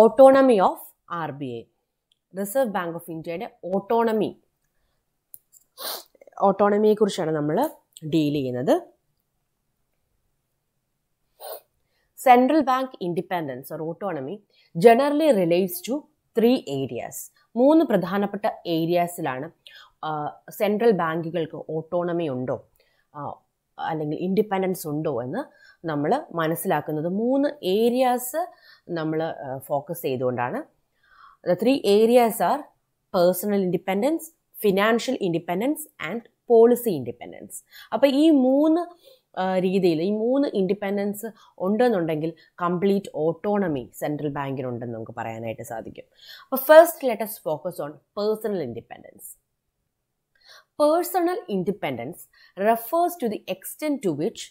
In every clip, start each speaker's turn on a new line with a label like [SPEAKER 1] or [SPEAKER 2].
[SPEAKER 1] Autonomy of R B I Reserve Bank of ഇന്ത്യയുടെ autonomy ഓട്ടോണമിയെ കുറിച്ചാണ് നമ്മൾ ഡീൽ ചെയ്യുന്നത് central bank independence or autonomy generally relates to three areas മൂന്ന് പ്രധാനപ്പെട്ട ഏരിയാസിലാണ് സെൻട്രൽ ബാങ്കുകൾക്ക് ഓട്ടോണമി ഉണ്ടോ അല്ലെങ്കിൽ ഇൻഡിപെൻഡൻസ് ഉണ്ടോ എന്ന് നമ്മൾ മനസ്സിലാക്കുന്നത് മൂന്ന് ഏരിയാസ് നമ്മൾ ഫോക്കസ് ചെയ്തുകൊണ്ടാണ് the three areas are personal independence financial independence and policy independence അപ്പോൾ ഈ മൂന്ന് രീതിയിൽ ഈ മൂന്ന് ഇൻഡിപെൻഡൻസ് ഉണ്ടെന്നുണ്ടെങ്കിൽ കംപ്ലീറ്റ് ഓട്ടോണമി സെൻട്രൽ ബാങ്കിനുണ്ടെന്ന് നമുക്ക് പറയാനായിട്ട് സാധിക്കും അപ്പോൾ first let's focus on personal independence personal independence refers to the extent to which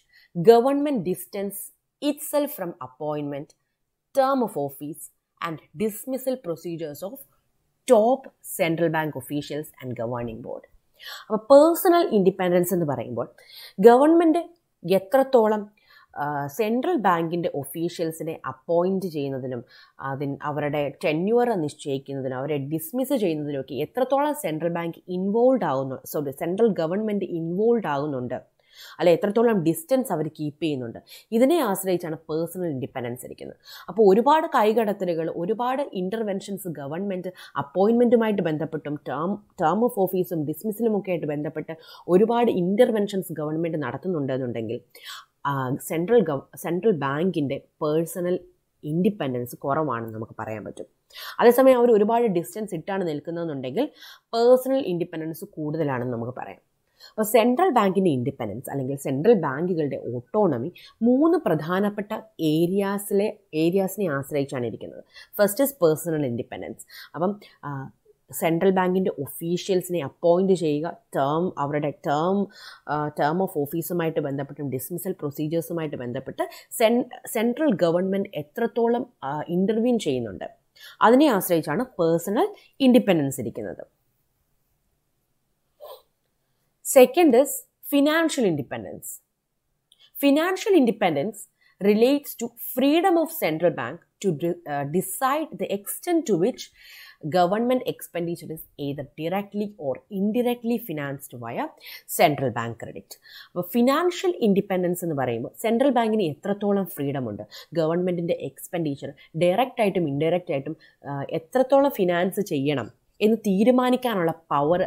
[SPEAKER 1] government distance itself from appointment, term of office and dismissal procedures of top central bank officials and governing board അപ്പോൾ personal independence എന്ന് പറയുമ്പോൾ government എത്രത്തോളം central ബാങ്കിൻ്റെ ഒഫീഷ്യൽസിനെ appoint ചെയ്യുന്നതിനും അതിൻ അവരുടെ tenure നിശ്ചയിക്കുന്നതിനും അവരെ ഡിസ്മിസ് ചെയ്യുന്നതിനും ഒക്കെ എത്രത്തോളം സെൻട്രൽ ബാങ്ക് ഇൻവോൾവ് ആകുന്നു സോറി സെൻട്രൽ ഗവൺമെൻറ് ഇൻവോൾവ് ആകുന്നുണ്ട് അല്ലെ എത്രത്തോളം ഡിസ്റ്റൻസ് അവർ കീപ്പ് ചെയ്യുന്നുണ്ട് ഇതിനെ ആശ്രയിച്ചാണ് പേഴ്സണൽ ഇൻഡിപെൻഡൻസ് ഇരിക്കുന്നത് അപ്പോൾ ഒരുപാട് കൈകടത്തലുകൾ ഒരുപാട് ഇൻ്റർവെൻഷൻസ് ഗവൺമെൻറ് അപ്പോയിൻമെൻറ്റുമായിട്ട് ബന്ധപ്പെട്ടും ടേം ടേം ഓഫ് ഓഫീസും ഒക്കെ ആയിട്ട് ബന്ധപ്പെട്ട് ഒരുപാട് ഇൻ്റർവെൻഷൻസ് ഗവൺമെൻറ് നടത്തുന്നുണ്ടെന്നുണ്ടെങ്കിൽ സെൻട്രൽ ഗവ സെൻട്രൽ ബാങ്കിൻ്റെ പേഴ്സണൽ ഇൻഡിപെൻഡൻസ് കുറവാണെന്ന് നമുക്ക് പറയാൻ പറ്റും അതേസമയം അവർ ഒരുപാട് ഡിസ്റ്റൻസ് ഇട്ടാണ് നിൽക്കുന്നതെന്നുണ്ടെങ്കിൽ പേഴ്സണൽ ഇൻഡിപെൻഡൻസ് കൂടുതലാണെന്ന് നമുക്ക് പറയാം അപ്പോൾ സെൻട്രൽ ബാങ്കിൻ്റെ ഇൻഡിപെൻഡൻസ് അല്ലെങ്കിൽ സെൻട്രൽ ബാങ്കുകളുടെ ഓട്ടോണമി മൂന്ന് പ്രധാനപ്പെട്ട ഏരിയാസിലെ ഏരിയാസിനെ ആശ്രയിച്ചാണ് ഇരിക്കുന്നത് ഫസ്റ്റ് ഇസ് പേഴ്സണൽ ഇൻഡിപെൻഡൻസ് അപ്പം സെൻട്രൽ ബാങ്കിൻ്റെ ഒഫീഷ്യൽസിനെ അപ്പോയിൻറ്റ് ചെയ്യുക ടേം അവരുടെ ടേം ടേം ഓഫ് ഓഫീസുമായിട്ട് ബന്ധപ്പെട്ടും ഡിസ്മിസൽ പ്രൊസീജിയേഴ്സുമായിട്ട് ബന്ധപ്പെട്ട് സെൻട്രൽ ഗവൺമെൻറ് എത്രത്തോളം ഇൻ്റർവ്യൂ ചെയ്യുന്നുണ്ട് അതിനെ ആശ്രയിച്ചാണ് പേഴ്സണൽ ഇൻഡിപെൻഡൻസ് ഇരിക്കുന്നത് Second is financial independence. Financial independence relates to freedom of central bank to de uh, decide the extent to which government expenditure is either directly or indirectly financed via central bank credit അപ്പോൾ financial independence എന്ന് പറയുമ്പോൾ central ബാങ്കിന് എത്രത്തോളം freedom ഉണ്ട് ഗവൺമെൻറ്റിൻ്റെ expenditure direct ആയിട്ടും indirect ആയിട്ടും എത്രത്തോളം ഫിനാൻസ് ചെയ്യണം എന്ന് തീരുമാനിക്കാനുള്ള പവർ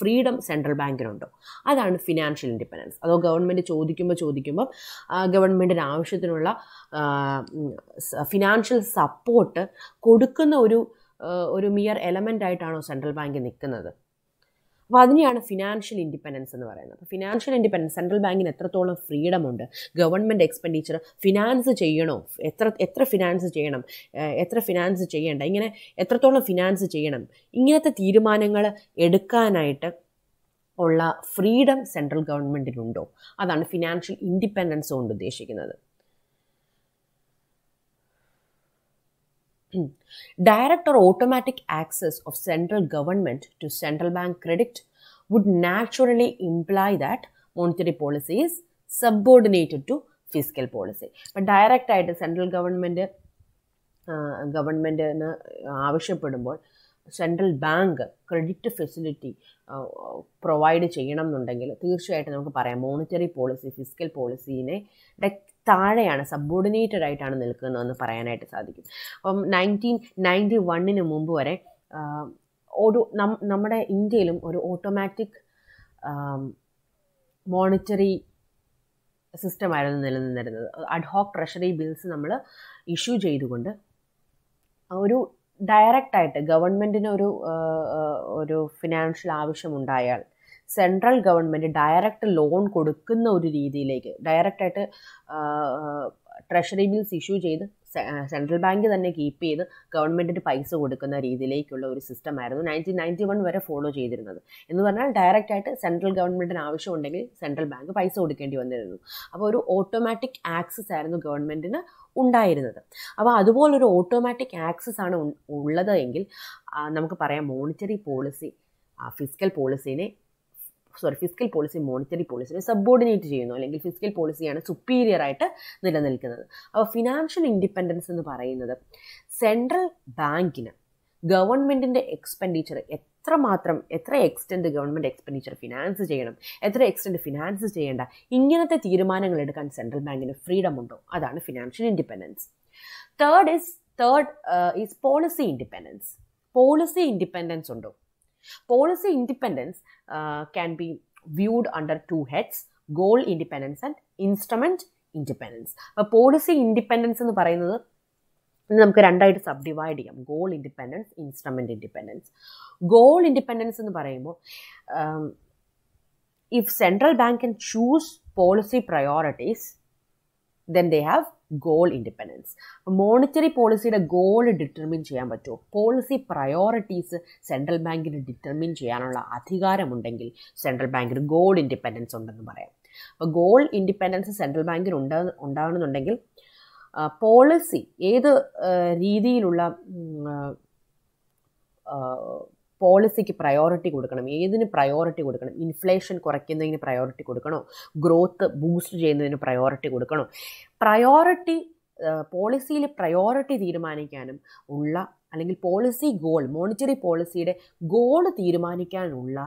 [SPEAKER 1] ഫ്രീഡം സെൻട്രൽ ബാങ്കിനുണ്ടോ അതാണ് ഫിനാൻഷ്യൽ ഇൻഡിപെൻഡൻസ് അതോ ഗവൺമെൻറ് ചോദിക്കുമ്പോൾ ചോദിക്കുമ്പോൾ ഗവൺമെൻറ്റിന് ആവശ്യത്തിനുള്ള ഫിനാൻഷ്യൽ സപ്പോർട്ട് കൊടുക്കുന്ന ഒരു ഒരു മിയർ എലമെൻ്റ് ആയിട്ടാണോ സെൻട്രൽ ബാങ്ക് നിൽക്കുന്നത് അപ്പോൾ അതിനെയാണ് ഫിനാൻഷ്യൽ ഇൻഡിപെൻഡൻസ് എന്ന് പറയുന്നത് അപ്പോൾ ഫിനാൻഷ്യൽ ഇൻഡിപെൻഡൻസ് സെൻട്രൽ ബാങ്കിന് എത്രത്തോളം ഫ്രീഡം ഉണ്ട് ഗവൺമെൻറ് എക്സ്പെൻഡിച്ചർ ഫിനാൻസ് ചെയ്യണോ എത്ര എത്ര ഫിനാൻസ് ചെയ്യണം എത്ര ഫിനാൻസ് ചെയ്യേണ്ട ഇങ്ങനെ എത്രത്തോളം ഫിനാൻസ് ചെയ്യണം ഇങ്ങനത്തെ തീരുമാനങ്ങൾ എടുക്കാനായിട്ട് ഉള്ള ഫ്രീഡം സെൻട്രൽ ഗവൺമെൻറ്റിനുണ്ടോ അതാണ് ഫിനാൻഷ്യൽ ഇൻഡിപെൻഡൻസ് കൊണ്ട് ഉദ്ദേശിക്കുന്നത് Direct or automatic access of central government to central bank credit would naturally imply that monetary policy is subordinated to fiscal policy അപ്പം ഡയറക്റ്റായിട്ട് സെൻട്രൽ ഗവൺമെൻറ് ഗവൺമെൻറ്റിന് ആവശ്യപ്പെടുമ്പോൾ central bank credit facility provide ചെയ്യണം എന്നുണ്ടെങ്കിൽ തീർച്ചയായിട്ടും നമുക്ക് പറയാം മോണിറ്ററി പോളിസി ഫിസിക്കൽ പോളിസീനെ താഴെയാണ് സബോർഡിനേറ്റഡ് ആയിട്ടാണ് നിൽക്കുന്നതെന്ന് പറയാനായിട്ട് സാധിക്കും അപ്പം നയൻറ്റീൻ നയൻറ്റി വണ്ണിന് മുമ്പ് വരെ ഒരു നമ്മുടെ ഇന്ത്യയിലും ഒരു ഓട്ടോമാറ്റിക് മോണിറ്ററി സിസ്റ്റമായിരുന്നു നിലനിന്നിരുന്നത് അഡ്ഹോക്ക് ട്രഷറി ബിൽസ് നമ്മൾ ഇഷ്യൂ ചെയ്തുകൊണ്ട് ഒരു ഡയറക്റ്റായിട്ട് ഗവൺമെൻറ്റിന് ഒരു ഒരു ഫിനാൻഷ്യൽ ആവശ്യമുണ്ടായാൽ സെൻട്രൽ ഗവൺമെൻറ് ഡയറക്റ്റ് ലോൺ കൊടുക്കുന്ന ഒരു രീതിയിലേക്ക് ഡയറക്റ്റായിട്ട് ട്രഷറി ബിൽസ് ഇഷ്യൂ ചെയ്ത് സെൻട്രൽ ബാങ്ക് തന്നെ കീപ്പ് ചെയ്ത് ഗവൺമെൻറ്റിന് പൈസ കൊടുക്കുന്ന രീതിയിലേക്കുള്ള ഒരു സിസ്റ്റമായിരുന്നു നയൻറ്റീൻ നയൻറ്റി വൺ വരെ ഫോളോ ചെയ്തിരുന്നത് എന്ന് പറഞ്ഞാൽ ഡയറക്റ്റ് ആയിട്ട് സെൻട്രൽ ഗവൺമെൻറ്റിന് ആവശ്യമുണ്ടെങ്കിൽ സെൻട്രൽ ബാങ്ക് പൈസ കൊടുക്കേണ്ടി വന്നിരുന്നു അപ്പോൾ ഒരു ഓട്ടോമാറ്റിക് ആക്സസ് ആയിരുന്നു ഗവൺമെൻറ്റിന് ഉണ്ടായിരുന്നത് അപ്പോൾ അതുപോലൊരു ഓട്ടോമാറ്റിക് ആക്സസ് ആണ് ഉള്ളത് എങ്കിൽ നമുക്ക് പറയാം മോണിറ്ററി പോളിസി ഫിസിക്കൽ പോളിസീനെ സോറി ഫിസിക്കൽ പോളിസി മോണിറ്ററി പോളിസിനെ സബോർഡിനേറ്റ് ചെയ്യുന്നു അല്ലെങ്കിൽ ഫിസിക്കൽ പോളിസിയാണ് സുപ്പീരിയർ ആയിട്ട് നിലനിൽക്കുന്നത് അപ്പോൾ ഫിനാൻഷ്യൽ ഇൻഡിപെൻഡൻസ് എന്ന് പറയുന്നത് സെൻട്രൽ ബാങ്കിന് ഗവൺമെൻറ്റിൻ്റെ എക്സ്പെൻഡിച്ചർ എത്രമാത്രം എത്ര എക്സ്റ്റെൻഡ് ഗവൺമെൻറ് എക്സ്പെൻഡിച്ചർ ഫിനാൻസ് ചെയ്യണം എത്ര എക്സ്റ്റെൻഡ് ഫിനാൻസ് ചെയ്യേണ്ട ഇങ്ങനത്തെ തീരുമാനങ്ങൾ എടുക്കാൻ സെൻട്രൽ ബാങ്കിന് ഫ്രീഡം ഉണ്ടോ അതാണ് financial independence third is third is policy independence policy independence ഉണ്ടോ Policy independence uh, can be viewed under two heads, goal independence and instrument independence. But policy independence in the paranoia, subdivide goal independence instrument independence goal independence in the um, if central bank can choose policy priorities then they have goal independence monetary പോളിസിയുടെ goal determine ചെയ്യാൻ പറ്റുമോ policy priorities central ബാങ്കിന് determine ചെയ്യാനുള്ള അധികാരമുണ്ടെങ്കിൽ central ബാങ്കിന് goal independence ഉണ്ടെന്ന് പറയാം അപ്പോൾ ഗോൾ ഇൻഡിപെൻഡൻസ് സെൻട്രൽ ബാങ്കിന് ഉണ്ടാ ഉണ്ടാകണമെന്നുണ്ടെങ്കിൽ പോളിസി ഏത് രീതിയിലുള്ള പോളിസിക്ക് പ്രയോറിറ്റി കൊടുക്കണം ഏതിന് പ്രയോറിറ്റി കൊടുക്കണം ഇൻഫ്ലേഷൻ കുറയ്ക്കുന്നതിന് പ്രയോറിറ്റി കൊടുക്കണോ ഗ്രോത്ത് ബൂസ്റ്റ് ചെയ്യുന്നതിന് പ്രയോറിറ്റി കൊടുക്കണോ പ്രയോറിറ്റി പോളിസിയിൽ പ്രയോറിറ്റി തീരുമാനിക്കാനും ഉള്ള അല്ലെങ്കിൽ പോളിസി ഗോൾ മോണിറ്ററി പോളിസിയുടെ ഗോൾ തീരുമാനിക്കാനുള്ള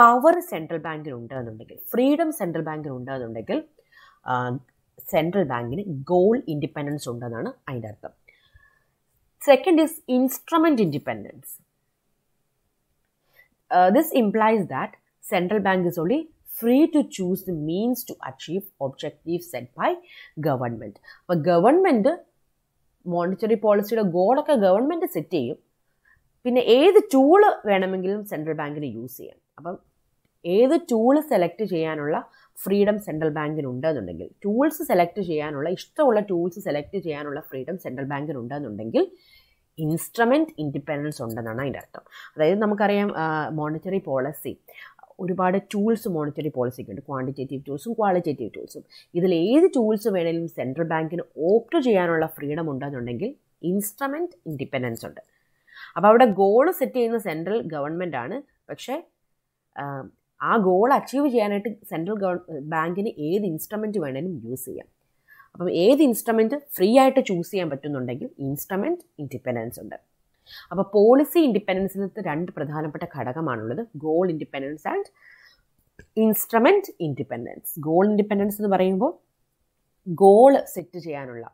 [SPEAKER 1] പവർ സെൻട്രൽ ബാങ്കിനുണ്ട് എന്നുണ്ടെങ്കിൽ ഫ്രീഡം സെൻട്രൽ ബാങ്കിനുണ്ട് എന്നുണ്ടെങ്കിൽ സെൻട്രൽ ബാങ്കിന് ഗോൾ ഇൻഡിപെൻഡൻസ് ഉണ്ടെന്നാണ് അതിൻ്റെ അർത്ഥം second is instrument independence Uh, this implies that central bank is only free to choose the means to achieve objectives set by government അപ്പോൾ ഗവൺമെൻറ് മോണിറ്ററി പോളിസിയുടെ ഗോളൊക്കെ ഗവൺമെൻറ് സെറ്റ് ചെയ്യും പിന്നെ ഏത് ടൂള് വേണമെങ്കിലും സെൻട്രൽ ബാങ്കിന് യൂസ് ചെയ്യാം അപ്പം ഏത് ടൂള് സെലക്ട് ചെയ്യാനുള്ള ഫ്രീഡം സെൻട്രൽ ബാങ്കിനുണ്ട് എന്നുണ്ടെങ്കിൽ ടൂൾസ് സെലക്ട് ചെയ്യാനുള്ള ഇഷ്ടമുള്ള ടൂൾസ് സെലക്ട് ചെയ്യാനുള്ള ഫ്രീഡം സെൻട്രൽ ബാങ്കിനുണ്ടെന്നുണ്ടെങ്കിൽ ഇൻസ്ട്രുമെൻറ്റ് ഇൻഡിപെൻഡൻസ് ഉണ്ടെന്നാണ് അതിൻ്റെ അർത്ഥം അതായത് നമുക്കറിയാം മോണിറ്ററി പോളിസി ഒരുപാട് ടൂൾസ് മോണിറ്ററി പോളിസിക്ക് ഉണ്ട് ക്വാണ്ടിറ്റേറ്റീവ് ടൂൾസും ക്വാളിറ്റേറ്റീവ് ടൂൾസും ഇതിൽ ഏത് ടൂൾസ് വേണമെങ്കിലും സെൻട്രൽ ബാങ്കിന് ഓപ്റ്റ് ചെയ്യാനുള്ള ഫ്രീഡം ഉണ്ടെന്നുണ്ടെങ്കിൽ ഇൻസ്ട്രുമെൻറ്റ് ഇൻഡിപെൻഡൻസ് ഉണ്ട് അപ്പോൾ അവിടെ ഗോൾ സെറ്റ് ചെയ്യുന്ന സെൻട്രൽ ഗവൺമെൻറ് ആണ് പക്ഷേ ആ ഗോൾ അച്ചീവ് ചെയ്യാനായിട്ട് സെൻട്രൽ ഗവൺ ബാങ്കിന് ഏത് ഇൻസ്ട്രുമെൻറ്റ് വേണമെങ്കിലും യൂസ് ചെയ്യാം അപ്പം ഏത് ഇൻസ്ട്രുമെൻറ്റ് ഫ്രീ ആയിട്ട് ചൂസ് ചെയ്യാൻ പറ്റുന്നുണ്ടെങ്കിൽ ഇൻസ്ട്രുമെൻറ്റ് ഇൻഡിപെൻഡൻസ് ഉണ്ട് അപ്പോൾ പോളിസി ഇൻഡിപെൻഡൻസിനകത്ത് രണ്ട് പ്രധാനപ്പെട്ട ഘടകമാണുള്ളത് goal independence and instrument independence goal independence എന്ന് പറയുമ്പോൾ ഗോൾ സെറ്റ് ചെയ്യാനുള്ള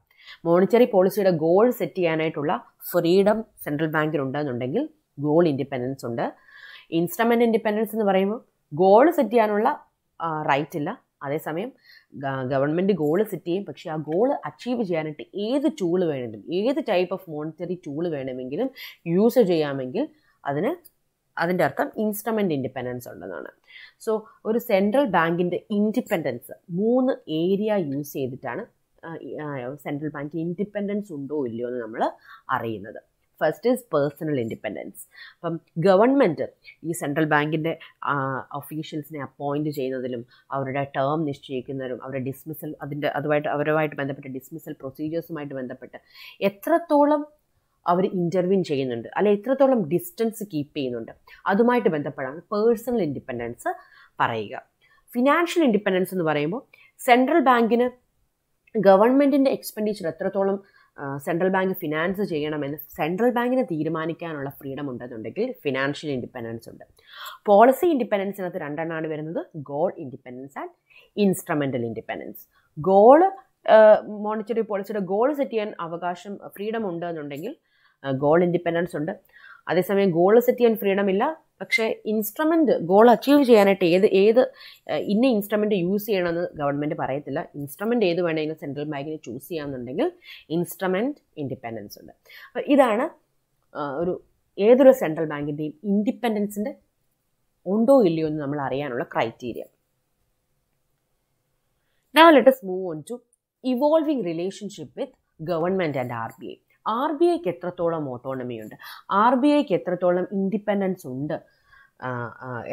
[SPEAKER 1] മോണിറ്ററി പോളിസിയുടെ ഗോൾ സെറ്റ് ചെയ്യാനായിട്ടുള്ള ഫ്രീഡം സെൻട്രൽ ബാങ്കിനുണ്ടെന്നുണ്ടെങ്കിൽ ഗോൾ ഇൻഡിപെൻഡൻസ് ഉണ്ട് ഇൻസ്ട്രുമെൻ്റ് ഇൻഡിപെൻഡൻസ് എന്ന് പറയുമ്പോൾ ഗോൾ സെറ്റ് ചെയ്യാനുള്ള റൈറ്റ് ഇല്ല അതേസമയം ഗവൺമെൻറ് ഗോൾ സെറ്റ് ചെയ്യും പക്ഷേ ആ ഗോൾ അച്ചീവ് ചെയ്യാനായിട്ട് ഏത് ടൂൾ വേണമെങ്കിലും ഏത് ടൈപ്പ് ഓഫ് മോണിറ്ററി ടൂൾ വേണമെങ്കിലും യൂസ് ചെയ്യാമെങ്കിൽ അതിന് അതിൻ്റെ അർത്ഥം ഇൻസ്ട്രുമെൻ്റ് ഇൻഡിപെൻഡൻസ് ഉണ്ടെന്നാണ് സോ ഒരു സെൻട്രൽ ബാങ്കിൻ്റെ ഇൻഡിപെൻഡൻസ് മൂന്ന് ഏരിയ യൂസ് ചെയ്തിട്ടാണ് സെൻട്രൽ ബാങ്ക് ഇൻഡിപെൻഡൻസ് ഉണ്ടോ ഇല്ലയോ എന്ന് നമ്മൾ അറിയുന്നത് ഫസ്റ്റ് ഈസ് പേഴ്സണൽ ഇൻഡിപെൻഡൻസ് അപ്പം ഗവൺമെൻറ് ഈ സെൻട്രൽ ബാങ്കിൻ്റെ ഒഫീഷ്യൽസിനെ അപ്പോയിൻറ്റ് ചെയ്യുന്നതിലും അവരുടെ ടേം നിശ്ചയിക്കുന്നതിലും അവരുടെ ഡിസ്മിസൽ അതിൻ്റെ അതുമായിട്ട് അവരുമായിട്ട് ബന്ധപ്പെട്ട ഡിസ്മിസൽ പ്രൊസീജിയേഴ്സുമായിട്ട് ബന്ധപ്പെട്ട് എത്രത്തോളം അവർ ഇൻ്റർവ്യൂ ചെയ്യുന്നുണ്ട് അല്ലെ എത്രത്തോളം ഡിസ്റ്റൻസ് കീപ്പ് ചെയ്യുന്നുണ്ട് അതുമായിട്ട് ബന്ധപ്പെടാണ് പേഴ്സണൽ ഇൻഡിപെൻഡൻസ് പറയുക ഫിനാൻഷ്യൽ ഇൻഡിപെൻഡൻസ് എന്ന് പറയുമ്പോൾ സെൻട്രൽ ബാങ്കിന് ഗവൺമെൻറ്റിൻ്റെ എക്സ്പെൻഡിച്ചർ എത്രത്തോളം സെൻട്രൽ ബാങ്ക് ഫിനാൻസ് ചെയ്യണമെന്ന് സെൻട്രൽ ബാങ്കിനെ തീരുമാനിക്കാനുള്ള ഫ്രീഡം ഉണ്ടെന്നുണ്ടെങ്കിൽ ഫിനാൻഷ്യൽ ഇൻഡിപെൻഡൻസ് ഉണ്ട് പോളിസി ഇൻഡിപെൻഡൻസിനകത്ത് രണ്ടെണ്ണമാണ് വരുന്നത് goal independence and instrumental independence goal monetary പോളിസിയുടെ ഗോൾ സെറ്റ് ചെയ്യാൻ അവകാശം ഫ്രീഡം ഉണ്ട് എന്നുണ്ടെങ്കിൽ ഗോൾ ഇൻഡിപെൻഡൻസ് ഉണ്ട് അതേസമയം ഗോൾ സെറ്റ് ചെയ്യാൻ ഫ്രീഡം ഇല്ല പക്ഷേ ഇൻസ്ട്രുമെൻ്റ് ഗോൾ അച്ചീവ് ചെയ്യാനായിട്ട് ഏത് ഏത് ഇന്ന ഇൻസ്ട്രുമെൻ്റ് യൂസ് ചെയ്യണമെന്ന് ഗവൺമെൻറ് പറയത്തില്ല ഇൻസ്ട്രുമെൻ്റ് ഏത് വേണമെങ്കിലും സെൻട്രൽ ബാങ്കിന് ചൂസ് ചെയ്യാമെന്നുണ്ടെങ്കിൽ ഇൻസ്ട്രുമെൻറ്റ് ഇൻഡിപെൻഡൻസ് ഉണ്ട് അപ്പോൾ ഇതാണ് ഒരു ഏതൊരു സെൻട്രൽ ബാങ്കിൻ്റെയും ഇൻഡിപെൻഡൻസിൻ്റെ ഉണ്ടോ ഇല്ലയോ എന്ന് നമ്മൾ അറിയാനുള്ള criteria Now move on to evolving relationship with government and R B I R B ഐക്ക് എത്രത്തോളം ഉണ്ട് ആർ ബി ഐക്ക് എത്രത്തോളം ഇൻഡിപെൻഡൻസ് ഉണ്ട്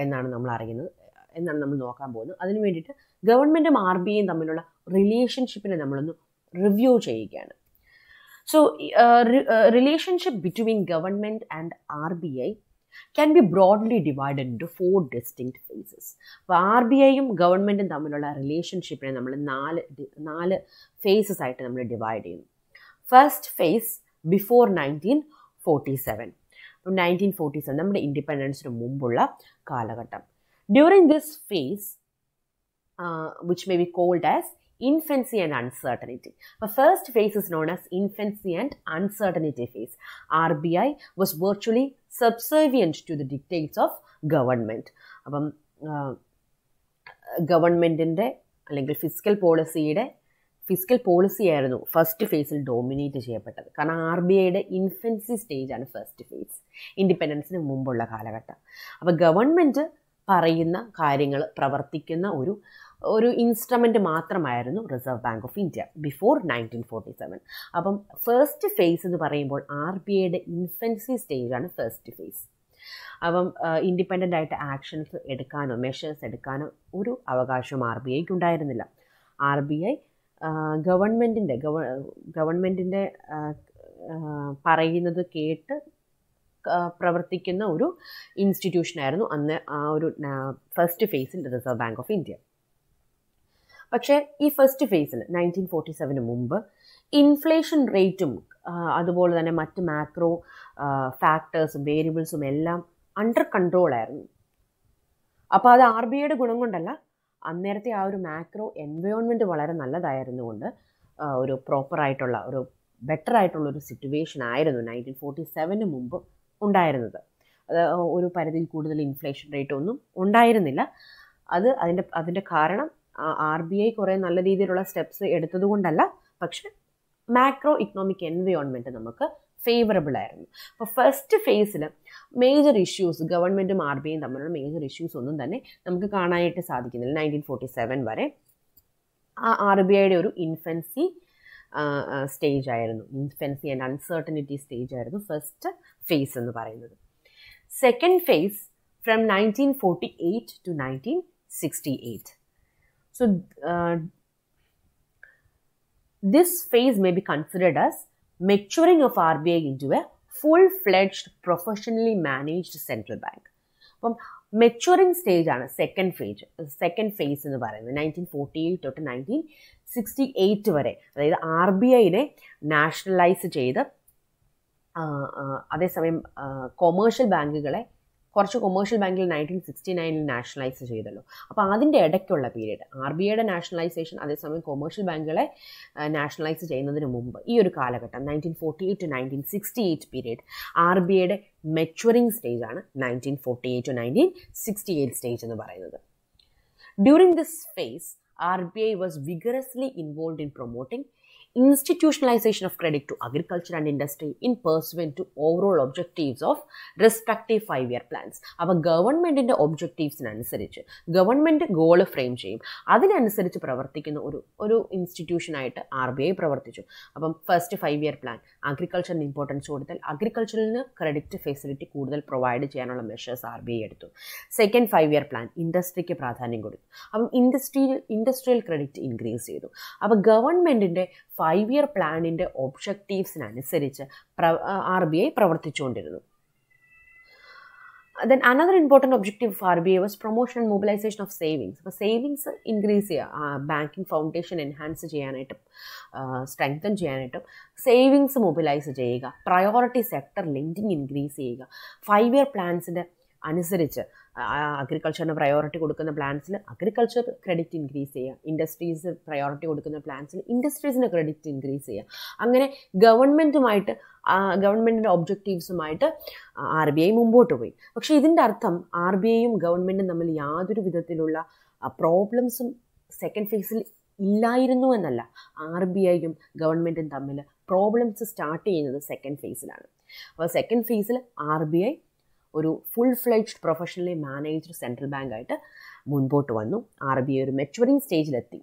[SPEAKER 1] എന്നാണ് നമ്മൾ അറിയുന്നത് എന്നാണ് നമ്മൾ നോക്കാൻ പോകുന്നത് അതിനു വേണ്ടിയിട്ട് ഗവൺമെൻറ്റും ആർ ബി ഐയും തമ്മിലുള്ള റിലേഷൻഷിപ്പിനെ നമ്മളൊന്ന് റിവ്യൂ ചെയ്യുകയാണ് so relationship between government and R B I can be broadly divided into four distinct phases അപ്പോൾ ആർ ബി ഐയും ഗവൺമെൻറ്റും തമ്മിലുള്ള റിലേഷൻഷിപ്പിനെ നമ്മൾ നാല് നാല് ഫേസസ് ആയിട്ട് നമ്മൾ ഡിവൈഡ് ചെയ്യുന്നു first phase before nineteen forty seven nineteen forty seven നമ്മുടെ ഇൻഡിപെൻഡൻസിന് മുമ്പുള്ള കാലഘട്ടം during this phase which may be called as infancy and uncertainty അപ്പോൾ first phase is known as infancy and uncertainty phase R B I was virtually subservient to the dictates of government അപ്പം ഗവൺമെൻറ്റിൻ്റെ അല്ലെങ്കിൽ fiscal പോളിസിയുടെ fiscal policy ആയിരുന്നു first ഫേസിൽ dominate ചെയ്യപ്പെട്ടത് കാരണം R B ഐയുടെ ഇൻഫൻസി സ്റ്റേജാണ് ഫസ്റ്റ് ഫേസ് ഇൻഡിപെൻഡൻസിന് മുമ്പുള്ള കാലഘട്ടം അപ്പോൾ ഗവൺമെൻറ് പറയുന്ന കാര്യങ്ങൾ പ്രവർത്തിക്കുന്ന ഒരു ഒരു ഇൻസ്ട്രുമെൻ്റ് മാത്രമായിരുന്നു Reserve Bank of India before nineteen forty seven അപ്പം ഫസ്റ്റ് ഫേസ് എന്ന് പറയുമ്പോൾ ആർ ബി ഐയുടെ ഇൻഫൻസി സ്റ്റേജാണ് ഫസ്റ്റ് ഫേസ് അപ്പം ഇൻഡിപെൻഡൻ്റ് ആയിട്ട് ആക്ഷൻസ് എടുക്കാനോ മെഷേഴ്സ് എടുക്കാനോ ഒരു അവകാശവും ആർ ബി ഐക്ക് ഉണ്ടായിരുന്നില്ല ആർ ബി ഐ ഗവൺമെൻറ്റിൻ്റെ ഗവ ഗവൺമെൻറ്റിൻ്റെ പറയുന്നത് കേട്ട് പ്രവർത്തിക്കുന്ന ഒരു ഇൻസ്റ്റിറ്റ്യൂഷനായിരുന്നു അന്ന് ആ ഒരു ഫസ്റ്റ് ഫേസിൽ റിസർവ് ബാങ്ക് ഓഫ് ഇന്ത്യ പക്ഷേ ഈ ഫസ്റ്റ് ഫേസിൽ നയൻറ്റീൻ ഫോർട്ടി സെവന് മുമ്പ് ഇൻഫ്ലേഷൻ റേറ്റും അതുപോലെ തന്നെ മറ്റ് മാക്രോ ഫാക്ടേഴ്സും വേരിയബിൾസും എല്ലാം അണ്ടർ കൺട്രോൾ ആയിരുന്നു അപ്പോൾ അത് ആർ ബി ഐയുടെ ഗുണം കൊണ്ടല്ല അന്നേരത്തെ ആ ഒരു മാക്രോ എൻവയോൺമെൻറ്റ് വളരെ നല്ലതായിരുന്നുകൊണ്ട് ഒരു പ്രോപ്പറായിട്ടുള്ള ഒരു ബെറ്റർ ആയിട്ടുള്ളൊരു സിറ്റുവേഷൻ ആയിരുന്നു നയൻറ്റീൻ ഫോർട്ടി സെവന് മുമ്പ് ഉണ്ടായിരുന്നത് അത് ഒരു പരിധിയിൽ കൂടുതൽ ഇൻഫ്ലേഷൻ റേറ്റ് ഒന്നും ഉണ്ടായിരുന്നില്ല അത് അതിൻ്റെ അതിൻ്റെ കാരണം ആർ ബി ഐ കുറേ നല്ല രീതിയിലുള്ള സ്റ്റെപ്സ് എടുത്തതുകൊണ്ടല്ല പക്ഷെ മാക്രോ ഇക്കണോമിക് എൻവയോൺമെൻറ്റ് നമുക്ക് ഫേവറബിൾ ആയിരുന്നു അപ്പോൾ ഫസ്റ്റ് ഫേസിൽ മേജർ ഇഷ്യൂസ് ഗവൺമെൻറ്റും ആർ ബി ഐയും തമ്മിലുള്ള മേജർ ഇഷ്യൂസ് ഒന്നും തന്നെ നമുക്ക് കാണാനായിട്ട് സാധിക്കുന്നില്ല നയൻറ്റീൻ ഫോർട്ടി സെവൻ വരെ ആ ആർ ബി ഐയുടെ ഒരു ഇൻഫൻസി സ്റ്റേജ് ആയിരുന്നു ഇൻഫൻസി ആൻഡ് അൺസർട്ടനിറ്റി സ്റ്റേജ് ആയിരുന്നു ഫസ്റ്റ് ഫേസ് എന്ന് പറയുന്നത് second phase from nineteen forty eight to nineteen sixty eight so this phase may be phase as be of R B I into a full fledged professionally managed central bank അപ്പം maturing stage ആണ് second phase second phase എന്ന് പറയുന്നത് nineteen forty eight തൊട്ട് nineteen sixty eight വരെ അതായത് R B ഐനെ nationalise ചെയ്ത് അതേസമയം commercial ബാങ്കുകളെ കുറച്ച് കൊമേഴ്ഷ്യൽ ബാങ്കിൽ നയൻറ്റീൻ സിക്സ്റ്റി നയനിൽ നാഷണലൈസ് ചെയ്തല്ലോ അപ്പോൾ അതിൻ്റെ ഇടയ്ക്കുള്ള പീരീഡ് ആർ ബി ഐയുടെ നാഷണലൈസേഷൻ അതേസമയം കൊമേഴ്ഷ്യൽ ബാങ്കുകളെ നാഷണലൈസ് ചെയ്യുന്നതിന് മുമ്പ് ഈ ഒരു കാലഘട്ടം nineteen forty eight to nineteen sixty eight period R B ഐയുടെ സ്റ്റേജ് ആണ് nineteen forty eight to nineteen sixty eight stage എന്ന് പറയുന്നത് during this phase R B I was vigorously involve in promoting institutionalization of credit to agriculture and industry in pursuant to overall objectives of respective five year plans അപ്പോൾ ഗവൺമെൻറ്റിൻ്റെ ഒബ്ജക്റ്റീവ്സിനനുസരിച്ച് government goal frame ചെയ്യും അതിനനുസരിച്ച് പ്രവർത്തിക്കുന്ന ഒരു ഒരു ഇൻസ്റ്റിറ്റ്യൂഷനായിട്ട് R B I പ്രവർത്തിച്ചു അപ്പം first five year plan അഗ്രികൾച്ചറിന് ഇമ്പോർട്ടൻസ് കൊടുത്താൽ അഗ്രികൾച്ചറിന് ക്രെഡിറ്റ് ഫെസിലിറ്റി കൂടുതൽ പ്രൊവൈഡ് ചെയ്യാനുള്ള മെഷേഴ്സ് ആർ ബി ഐ എടുത്തു സെക്കൻഡ് ഫൈവ് ഇയർ പ്ലാൻ ഇൻഡസ്ട്രിക്ക് പ്രാധാന്യം കൊടുത്തു അപ്പം ഇൻഡസ്ട്രിയിൽ ഇൻഡസ്ട്രിയൽ ക്രെഡിറ്റ് ഇൻക്രീസ് ചെയ്തു അപ്പോൾ ഗവൺമെൻറ്റിൻ്റെ ഫൈവ് ഇയർ പ്ലാനിൻ്റെ ഒബ്ജക്റ്റീവ്സിനനുസരിച്ച് പ്ര ആർ ബി ഐ പ്രവർത്തിച്ചുകൊണ്ടിരുന്നു then another important objective of R B I was promotion and mobilisation of savings അപ്പോൾ സേവിങ്സ് ഇൻക്രീസ് ചെയ്യുക ബാങ്കിങ് ഫൗണ്ടേഷൻ എൻഹാൻസ് ചെയ്യാനായിട്ടും സ്ട്രെങ്തൻ ചെയ്യാനായിട്ടും സേവിങ്സ് മൊബിലൈസ് ചെയ്യുക പ്രയോറിറ്റി സെക്ടർ ലെൻഡിങ് ഇൻക്രീസ് ചെയ്യുക ഫൈവ് ഇയർ പ്ലാൻസിൻ്റെ അനുസരിച്ച് അഗ്രികൾച്ചറിന് പ്രയോറിറ്റി കൊടുക്കുന്ന പ്ലാൻസിൽ അഗ്രികൾച്ചർ ക്രെഡിറ്റ് ഇൻക്രീസ് ചെയ്യുക ഇൻഡസ്ട്രീസ് പ്രയോറിറ്റി കൊടുക്കുന്ന പ്ലാൻസിൽ ഇൻഡസ്ട്രീസിന് ക്രെഡിറ്റ് ഇൻക്രീസ് ചെയ്യുക അങ്ങനെ ഗവൺമെൻറ്റുമായിട്ട് ഗവൺമെൻറ്റിൻ്റെ ഒബ്ജക്റ്റീവ്സുമായിട്ട് ആർ ബി ഐ മുമ്പോട്ട് പോയി പക്ഷേ ഇതിൻ്റെ അർത്ഥം ആർ ബി ഐയും ഗവൺമെൻറ്റും തമ്മിൽ യാതൊരു വിധത്തിലുള്ള പ്രോബ്ലംസും സെക്കൻഡ് ഫേസിൽ ഇല്ലായിരുന്നു എന്നല്ല ആർ ബി ഐയും ഗവൺമെൻറ്റും തമ്മിൽ പ്രോബ്ലംസ് സ്റ്റാർട്ട് ചെയ്യുന്നത് സെക്കൻഡ് ഫേസിലാണ് അപ്പോൾ സെക്കൻഡ് ഫേസിൽ ആർ ബി ഐ ഒരു full fledged professionally managed central ബാങ്കായിട്ട് മുൻപോട്ട് വന്നു ആർ ബി ഐ ഒരു മെച്ചുവറിങ് സ്റ്റേജിലെത്തി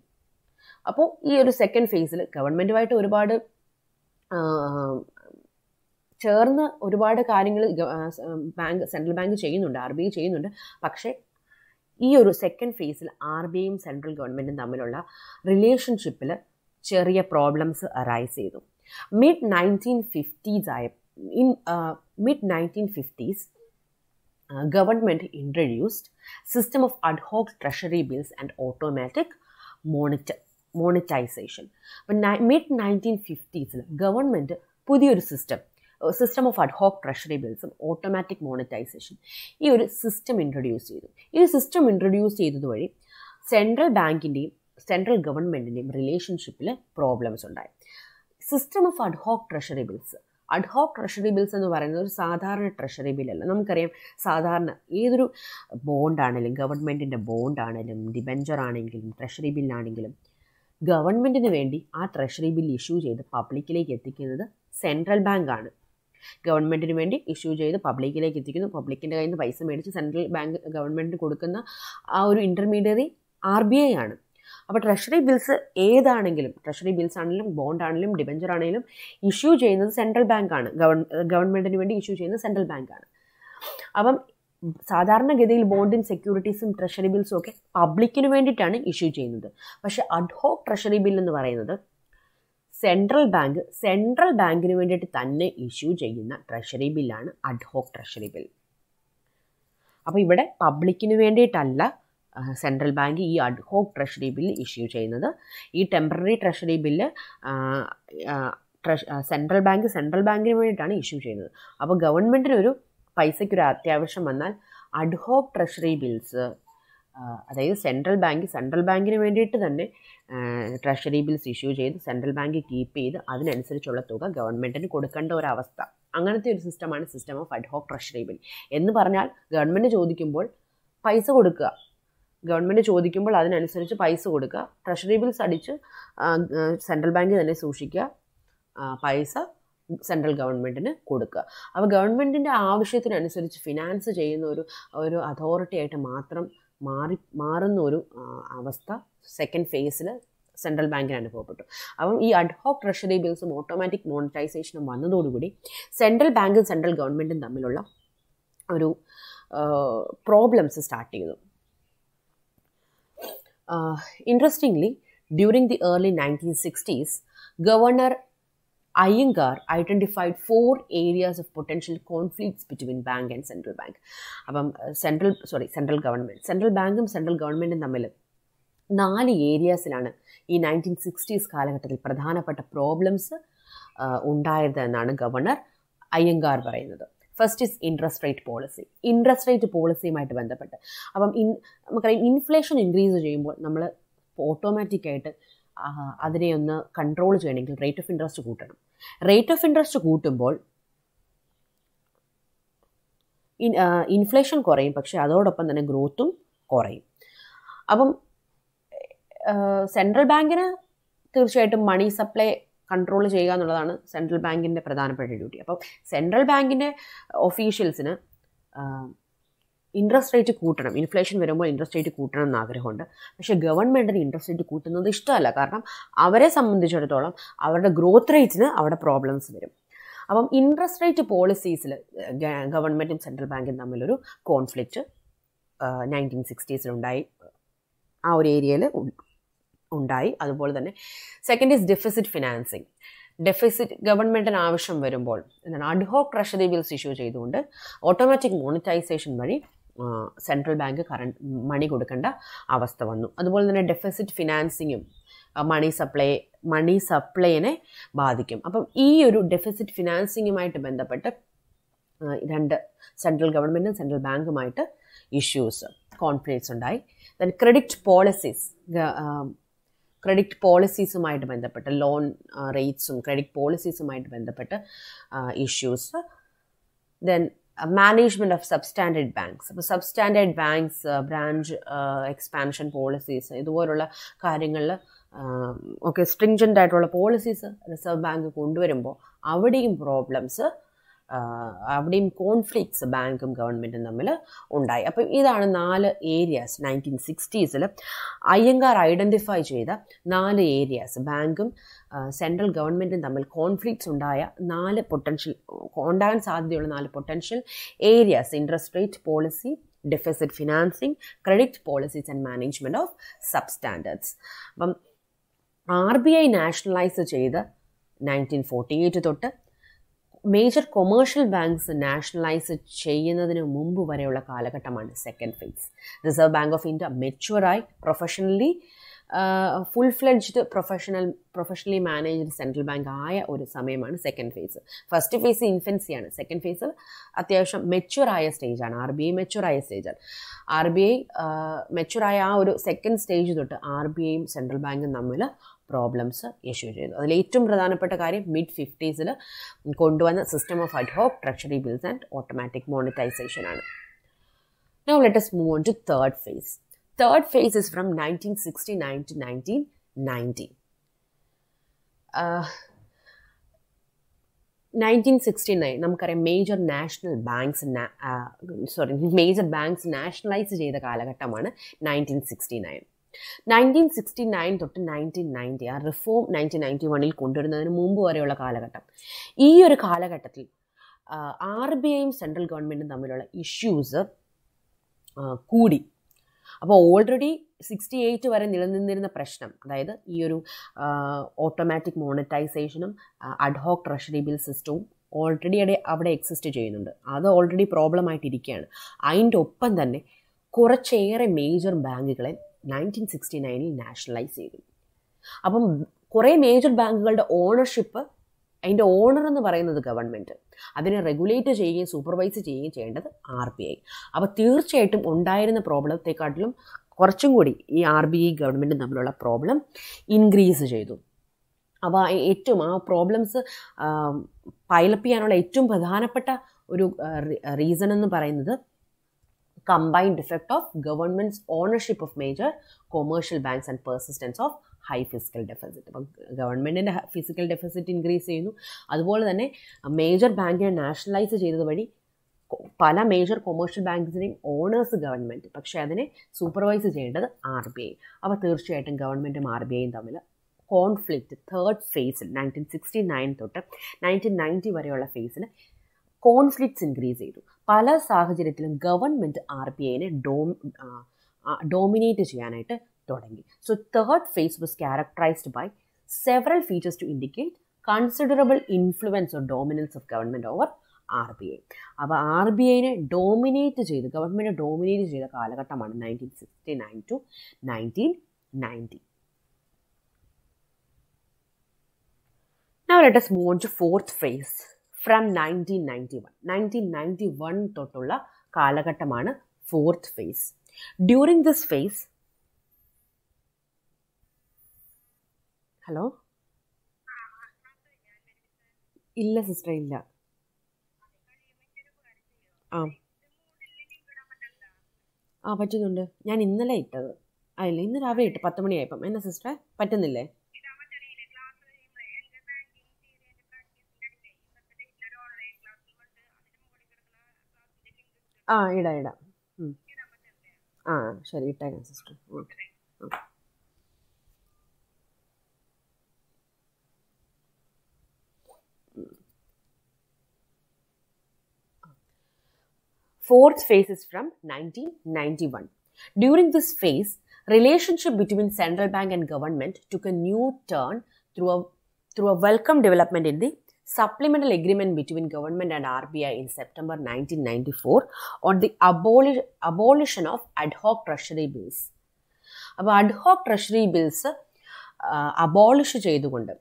[SPEAKER 1] അപ്പോൾ ഈ ഒരു സെക്കൻഡ് ഫേസിൽ ഗവൺമെൻറ്റുമായിട്ട് ഒരുപാട് ചേർന്ന് ഒരുപാട് കാര്യങ്ങൾ ബാങ്ക് സെൻട്രൽ ബാങ്ക് ചെയ്യുന്നുണ്ട് ആർ ബി ഐ ചെയ്യുന്നുണ്ട് പക്ഷേ ഈ ഒരു സെക്കൻഡ് ഫേസിൽ ആർ ബി ഐയും സെൻട്രൽ ഗവൺമെൻറ്റും തമ്മിലുള്ള റിലേഷൻഷിപ്പിൽ ചെറിയ പ്രോബ്ലംസ് അറൈസ് ചെയ്തു മിഡ് നയൻറ്റീൻ ഫിഫ്റ്റീസ് ആയ in mid nineteen fifties uh, government system of of treasury bills and automatic monitor monetisation അപ്പം മിഡ് നയൻറ്റീൻ ഫിഫ്റ്റീസിൽ ഗവൺമെൻറ് പുതിയൊരു system system of ad hoc treasury ബിൽസും ഓട്ടോമാറ്റിക് മോണിറ്റൈസേഷൻ ഈ ഒരു സിസ്റ്റം ഇൻട്രൊഡ്യൂസ് ചെയ്തു ഈ സിസ്റ്റം ഇൻട്രൊഡ്യൂസ് ചെയ്തത് വഴി സെൻട്രൽ ബാങ്കിൻ്റെയും സെൻട്രൽ ഗവൺമെൻറ്റിൻ്റെയും റിലേഷൻഷിപ്പിൽ പ്രോബ്ലംസ് ഉണ്ടായി system of ad hoc treasury bills ad hoc treasury bills എന്ന് പറയുന്നത് ഒരു സാധാരണ ട്രഷറി ബില്ലല്ല നമുക്കറിയാം സാധാരണ ഏതൊരു ബോണ്ടാണെങ്കിലും ഗവൺമെൻറ്റിൻ്റെ ബോണ്ടാണെങ്കിലും ഡിബെഞ്ചർ ആണെങ്കിലും ട്രഷറി ബില്ലാണെങ്കിലും ഗവൺമെൻറ്റിന് വേണ്ടി ആ ട്രഷറി ബിൽ ഇഷ്യൂ ചെയ്ത് പബ്ലിക്കിലേക്ക് എത്തിക്കുന്നത് സെൻട്രൽ ബാങ്കാണ് ഗവൺമെൻറ്റിന് വേണ്ടി ഇഷ്യൂ ചെയ്ത് പബ്ലിക്കിലേക്ക് എത്തിക്കുന്നു പബ്ലിക്കിൻ്റെ കയ്യിൽ നിന്ന് പൈസ മേടിച്ച് സെൻട്രൽ ബാങ്ക് ഗവൺമെൻറ്റിന് കൊടുക്കുന്ന ആ ഒരു ഇൻ്റർമീഡിയറി ആർ ബി ഐ ആണ് അപ്പോൾ ട്രഷറി ബിൽസ് ഏതാണെങ്കിലും ട്രഷറി ബിൽസ് ആണെങ്കിലും ബോണ്ട് ആണെങ്കിലും ഡിബഞ്ചർ ആണെങ്കിലും ഇഷ്യൂ ചെയ്യുന്നത് സെൻട്രൽ ബാങ്കാണ് ഗവൺ ഗവൺമെൻറ്റിന് വേണ്ടി ഇഷ്യൂ ചെയ്യുന്നത് സെൻട്രൽ ബാങ്കാണ് അപ്പം സാധാരണഗതിയിൽ ബോണ്ടിൻ സെക്യൂരിറ്റീസും ട്രഷറി ബിൽസും ഒക്കെ പബ്ലിക്കിന് വേണ്ടിയിട്ടാണ് ഇഷ്യൂ ചെയ്യുന്നത് പക്ഷേ അഡ്ഹോക്ക് ട്രഷറി ബിൽ എന്ന് പറയുന്നത് സെൻട്രൽ ബാങ്ക് സെൻട്രൽ ബാങ്കിന് വേണ്ടിയിട്ട് തന്നെ ഇഷ്യൂ ചെയ്യുന്ന ട്രഷറി ബില്ലാണ് അഡ്ഹോക്ക് ട്രഷറി ബിൽ അപ്പോൾ ഇവിടെ പബ്ലിക്കിന് വേണ്ടിയിട്ടല്ല സെൻട്രൽ ബാങ്ക് ഈ അഡ്ഹോക്ക് ട്രഷറി ബില്ല് ഇഷ്യൂ ചെയ്യുന്നത് ഈ ടെമ്പററി ട്രഷറി ബില്ല് ട്രഷ് സെൻട്രൽ ബാങ്ക് സെൻട്രൽ ബാങ്കിന് വേണ്ടിയിട്ടാണ് ഇഷ്യൂ ചെയ്യുന്നത് അപ്പോൾ ഗവൺമെൻറ്റിനൊരു ഒരു പൈസയ്ക്കൊരു അത്യാവശ്യം വന്നാൽ അഡ്ഹോക്ക് ട്രഷറി ബിൽസ് അതായത് സെൻട്രൽ ബാങ്ക് സെൻട്രൽ ബാങ്കിന് വേണ്ടിയിട്ട് തന്നെ ട്രഷറി ബിൽസ് ഇഷ്യൂ ചെയ്ത് സെൻട്രൽ ബാങ്ക് കീപ്പ് ചെയ്ത് അതിനനുസരിച്ചുള്ള തുക ഗവൺമെൻറ്റിന് കൊടുക്കേണ്ട ഒരവസ്ഥ അങ്ങനത്തെ ഒരു സിസ്റ്റമാണ് system of ad hoc treasury bill എന്ന് പറഞ്ഞാൽ ഗവൺമെൻറ് ചോദിക്കുമ്പോൾ പൈസ കൊടുക്കുക ഗവൺമെൻറ് ചോദിക്കുമ്പോൾ അതിനനുസരിച്ച് പൈസ കൊടുക്കുക ട്രഷറി ബിൽസ് അടിച്ച് സെൻട്രൽ ബാങ്കിൽ തന്നെ സൂക്ഷിക്കുക പൈസ സെൻട്രൽ ഗവൺമെൻറ്റിന് കൊടുക്കുക അപ്പോൾ ഗവൺമെൻറ്റിൻ്റെ ആവശ്യത്തിനനുസരിച്ച് ഫിനാൻസ് ചെയ്യുന്ന ഒരു ഒരു അതോറിറ്റി ആയിട്ട് മാത്രം മാറി മാറുന്ന ഒരു അവസ്ഥ സെക്കൻഡ് ഫേസിൽ സെൻട്രൽ ബാങ്കിന് അനുഭവപ്പെട്ടു അപ്പം ഈ അഡ്ഹോക്ക് ട്രഷറി ബിൽസും ഓട്ടോമാറ്റിക് മോണിറ്റൈസേഷനും വന്നതോടുകൂടി സെൻട്രൽ ബാങ്കും സെൻട്രൽ ഗവൺമെൻറ്റും തമ്മിലുള്ള ഒരു പ്രോബ്ലംസ് സ്റ്റാർട്ട് ചെയ്തു Uh, interestingly, during the early 1960s, Governor Iyengar identified four areas of potential conflicts between bank and central bank അപ്പം central sorry central government central ബാങ്കും സെൻട്രൽ ഗവൺമെൻറ്റും തമ്മിൽ നാല് ഏരിയാസിലാണ് ഈ നയൻറ്റീൻ സിക്സ്റ്റീസ് കാലഘട്ടത്തിൽ പ്രധാനപ്പെട്ട പ്രോബ്ലംസ് uh, ഉണ്ടായത് എന്നാണ് ഗവർണർ അയ്യങ്കാർ പറയുന്നത് first is interest rate policy interest rate പോളിസിയുമായിട്ട് ബന്ധപ്പെട്ട് അപ്പം ഇൻ നമുക്കറിയാം ഇൻഫ്ലേഷൻ ഇൻക്രീസ് ചെയ്യുമ്പോൾ നമ്മൾ ഓട്ടോമാറ്റിക്കായിട്ട് അതിനെ ഒന്ന് കൺട്രോൾ ചെയ്യണമെങ്കിൽ റേറ്റ് ഓഫ് ഇൻട്രസ്റ്റ് കൂട്ടണം റേറ്റ് ഓഫ് ഇൻട്രസ്റ്റ് കൂട്ടുമ്പോൾ ഇൻഫ്ലേഷൻ കുറയും പക്ഷേ അതോടൊപ്പം തന്നെ ഗ്രോത്തും കുറയും അപ്പം സെൻട്രൽ ബാങ്കിന് തീർച്ചയായിട്ടും മണി സപ്ലൈ കൺട്രോൾ ചെയ്യുക എന്നുള്ളതാണ് സെൻട്രൽ ബാങ്കിൻ്റെ പ്രധാനപ്പെട്ട ഡ്യൂട്ടി അപ്പോൾ സെൻട്രൽ ബാങ്കിൻ്റെ ഒഫീഷ്യൽസിന് ഇൻട്രസ്റ്റ് റേറ്റ് കൂട്ടണം ഇൻഫ്ലേഷൻ വരുമ്പോൾ ഇൻട്രസ്റ്റ് റേറ്റ് കൂട്ടണം എന്ന് ആഗ്രഹമുണ്ട് പക്ഷേ ഗവൺമെൻറ്റിന് ഇൻട്രസ്റ്റ് റേറ്റ് കൂട്ടുന്നത് ഇഷ്ടമല്ല കാരണം അവരെ സംബന്ധിച്ചിടത്തോളം അവരുടെ ഗ്രോത്ത് റേറ്റിന് അവിടെ പ്രോബ്ലംസ് വരും അപ്പം ഇൻട്രസ്റ്റ് റേറ്റ് പോളിസീസിൽ ഗവൺമെൻറ്റും സെൻട്രൽ ബാങ്കും തമ്മിലൊരു കോൺഫ്ലിക്റ്റ് നയൻറ്റീൻ സിക്സ്റ്റീസിലുണ്ടായി ആ ഒരു ഏരിയയിൽ ഉണ്ടായി അതുപോലെ തന്നെ second is deficit financing deficit ഗവൺമെൻറ്റിന് ആവശ്യം വരുമ്പോൾ എന്താണ് അഡ്ഹോക് ട്രഷറി ബിൽസ് ഇഷ്യൂ ചെയ്തുകൊണ്ട് ഓട്ടോമാറ്റിക് മോണിറ്റൈസേഷൻ വഴി സെൻട്രൽ ബാങ്ക് കറണ്ട് മണി കൊടുക്കേണ്ട അവസ്ഥ വന്നു അതുപോലെ തന്നെ ഡെഫിസിറ്റ് ഫിനാൻസിങ്ങും മണി സപ്ലൈ മണി സപ്ലൈനെ ബാധിക്കും അപ്പം ഈ ഒരു ഡെഫിസിറ്റ് ഫിനാൻസിങ്ങുമായിട്ട് ബന്ധപ്പെട്ട് രണ്ട് സെൻട്രൽ ഗവൺമെൻറ്റും സെൻട്രൽ ബാങ്കുമായിട്ട് ഇഷ്യൂസ് കോൺഫിഡൻസ് ഉണ്ടായി ദെൻ ക്രെഡിറ്റ് പോളിസീസ് ക്രെഡിറ്റ് പോളിസീസുമായിട്ട് ബന്ധപ്പെട്ട് ലോൺ റേറ്റ്സും ക്രെഡിറ്റ് പോളിസീസുമായിട്ട് ബന്ധപ്പെട്ട് issues then management of substandard banks അപ്പോൾ substandard banks branch expansion policies ഇതുപോലുള്ള കാര്യങ്ങളിൽ ഒക്കെ സ്ട്രിങ്ജൻ്റ് ആയിട്ടുള്ള പോളിസീസ് റിസർവ് ബാങ്ക് കൊണ്ടുവരുമ്പോൾ അവിടെയും പ്രോബ്ലംസ് അവിടെയും കോൺഫ്ലിക്ട്സ് ബാങ്കും ഗവൺമെൻറ്റും തമ്മിൽ ഉണ്ടായി അപ്പം ഇതാണ് നാല് ഏരിയാസ് നയൻറ്റീൻ സിക്സ്റ്റീസിൽ അയ്യങ്കാർ ഐഡൻറ്റിഫൈ ചെയ്ത നാല് ഏരിയാസ് ബാങ്കും സെൻട്രൽ ഗവൺമെൻറ്റും തമ്മിൽ കോൺഫ്ലിക്ട്സ് ഉണ്ടായ നാല് പൊട്ടൻഷ്യൽ ഉണ്ടാകാൻ സാധ്യതയുള്ള നാല് potential areas interest rate policy deficit financing credit policies and management of standards അപ്പം ആർ ബി ഐ നാഷണലൈസ് ചെയ്ത് നയൻറ്റീൻ ഫോർട്ടി എയ്റ്റ് തൊട്ട് മേജർ കൊമേഴ്ഷ്യൽ ബാങ്ക്സ് നാഷണലൈസ് ചെയ്യുന്നതിന് മുമ്പ് വരെയുള്ള കാലഘട്ടമാണ് second phase Reserve Bank of India മെച്യൂറായി professionally full fledged professional professionally managed central bank ആയ ഒരു സമയമാണ് സെക്കൻഡ് ഫേസ് ഫസ്റ്റ് ഫേസ് ഇൻഫൻസിയാണ് സെക്കൻഡ് ഫേസ് അത്യാവശ്യം മെച്യൂറായ സ്റ്റേജാണ് ആർ ബി ഐ മെച്യൂറായ സ്റ്റേജാണ് ആർ ബി ഐ മെച്യൂറായ ആ ഒരു സെക്കൻഡ് സ്റ്റേജ് തൊട്ട് ആർ ബി ഐയും സെൻട്രൽ ബാങ്കും തമ്മിൽ പ്രോബ്ലംസ് ഇഷ്യൂ ചെയ്തു അതിൽ ഏറ്റവും പ്രധാനപ്പെട്ട കാര്യം മിഡ് ഫിഫ്റ്റീസിൽ കൊണ്ടുവന്ന system of ad hoc treasury bills and automatic monetisation ആണ് now let's move on to third phase third phase is from nineteen sixty nine to nineteen nineteen nineteen sixty nine നമുക്കറിയാം major national banks sorry major banks nationalise ചെയ്ത കാലഘട്ടമാണ് nineteen sixty nine nineteen sixty nine തൊട്ട് nineteen ninety ആ reform nineteen ninety വണ്ണിൽ കൊണ്ടുവരുന്നതിന് മുമ്പ് വരെയുള്ള കാലഘട്ടം ഈ ഒരു കാലഘട്ടത്തിൽ ആർ ബി ഐയും സെൻട്രൽ ഗവൺമെൻറ്റും തമ്മിലുള്ള ഇഷ്യൂസ് കൂടി അപ്പോൾ ഓൾറെഡി സിക്സ്റ്റി എയ്റ്റ് വരെ നിലനിന്നിരുന്ന പ്രശ്നം അതായത് ഈ ഒരു ഓട്ടോമാറ്റിക് മോണിറ്റൈസേഷനും അഡ്ഹോക്ക് ട്രഷറി ബിൽ സിസ്റ്റവും ഓൾറെഡി അവിടെ അവിടെ എക്സിസ്റ്റ് ചെയ്യുന്നുണ്ട് അത് ഓൾറെഡി പ്രോബ്ലം അതിൻ്റെ ഒപ്പം തന്നെ കുറച്ചേറെ മേജർ ബാങ്കുകളെ നയൻറ്റീൻ സിക്സ്റ്റി നയനിൽ നാഷണലൈസ് ചെയ്തു അപ്പം കുറേ മേജർ ബാങ്കുകളുടെ ഓണർഷിപ്പ് അതിൻ്റെ ഓണർ എന്ന് പറയുന്നത് ഗവൺമെൻറ് അതിനെ റെഗുലേറ്റ് ചെയ്യുകയും സൂപ്പർവൈസ് ചെയ്യുകയും ചെയ്യേണ്ടത് ആർ ബി ഐ അപ്പോൾ തീർച്ചയായിട്ടും ഉണ്ടായിരുന്ന പ്രോബ്ലത്തെക്കാട്ടിലും കുറച്ചും കൂടി ഈ ആർ ബി ഐ ഗവൺമെൻറ് തമ്മിലുള്ള പ്രോബ്ലം ഇൻക്രീസ് ചെയ്തു അപ്പോൾ ഏറ്റവും ആ പ്രോബ്ലംസ് പൈലപ്പ് ചെയ്യാനുള്ള ഏറ്റവും പ്രധാനപ്പെട്ട ഒരു റീസൺ എന്ന് പറയുന്നത് combined effect of government's ownership of major commercial banks and persistence of high fiscal deficit അപ്പം ഗവൺമെൻറ്റിൻ്റെ ഫിസിക്കൽ ഡെഫിസിറ്റ് ഇൻക്രീസ് ചെയ്യുന്നു അതുപോലെ തന്നെ മേജർ ബാങ്കിനെ നാഷണലൈസ് ചെയ്തത് വഴി പല മേജർ കൊമേഴ്ഷ്യൽ ബാങ്ക്സിനെയും ഓണേഴ്സ് ഗവൺമെൻറ് പക്ഷേ അതിനെ സൂപ്പർവൈസ് ചെയ്യേണ്ടത് ആർ ബി ഐ അപ്പോൾ തീർച്ചയായിട്ടും ഗവൺമെൻറ്റും ആർ ബി ഐയും തമ്മിൽ കോൺഫ്ലിക്റ്റ് തേർഡ് ഫേസിൽ നയൻറ്റീൻ സിക്സ്റ്റി നയൻ തൊട്ട് നയൻറ്റീൻ നയൻറ്റി വരെയുള്ള ഫേസിൽ കോൺഫ്ലിക്ട്സ് ഇൻക്രീസ് ചെയ്തു പല സാഹചര്യത്തിലും ഗവൺമെൻറ് ആർ ബി ഐനെ ഡോ ഡോമിനേറ്റ് ചെയ്യാനായിട്ട് തുടങ്ങി so third phase was characterised by several features to indicate considerable influence or dominance of government over R B I അപ്പോൾ ആർ ബി ഐനെ ഡോമിനേറ്റ് ചെയ്ത് ഗവൺമെൻറ് ഡോമിനേറ്റ് ചെയ്ത കാലഘട്ടമാണ് nineteen sixty nine to nineteen ninety Now let us move on to fourth phase, from nineteen ninety one nineteen ninety one തൊട്ടുള്ള കാലഘട്ടമാണ് fourth phase during this phase hello ഇല്ല sister ഇല്ല ആ ആ പറ്റുന്നുണ്ട് ഞാൻ ഇന്നലെ ഇട്ടത് ആ ഇല്ല ഇന്ന് രാവിലെ ഇട്ട് പത്ത് മണിയായപ്പം എന്നാ സിസ്റ്ററെ പറ്റുന്നില്ലേ ആ ഇടാം ഇടാം ആ ശരി ഇട്ടേക്കാം sister okay fourth phase is from 1991. During this phase, relationship between central bank and government took a new turn through a, through a welcome development in the supplemental agreement between government and RBI in September 1994 on the aboli- abolition of ad hoc treasury bills. അപ്പോൾ ad hoc treasury bills abolish ചെയ്തുകൊണ്ട്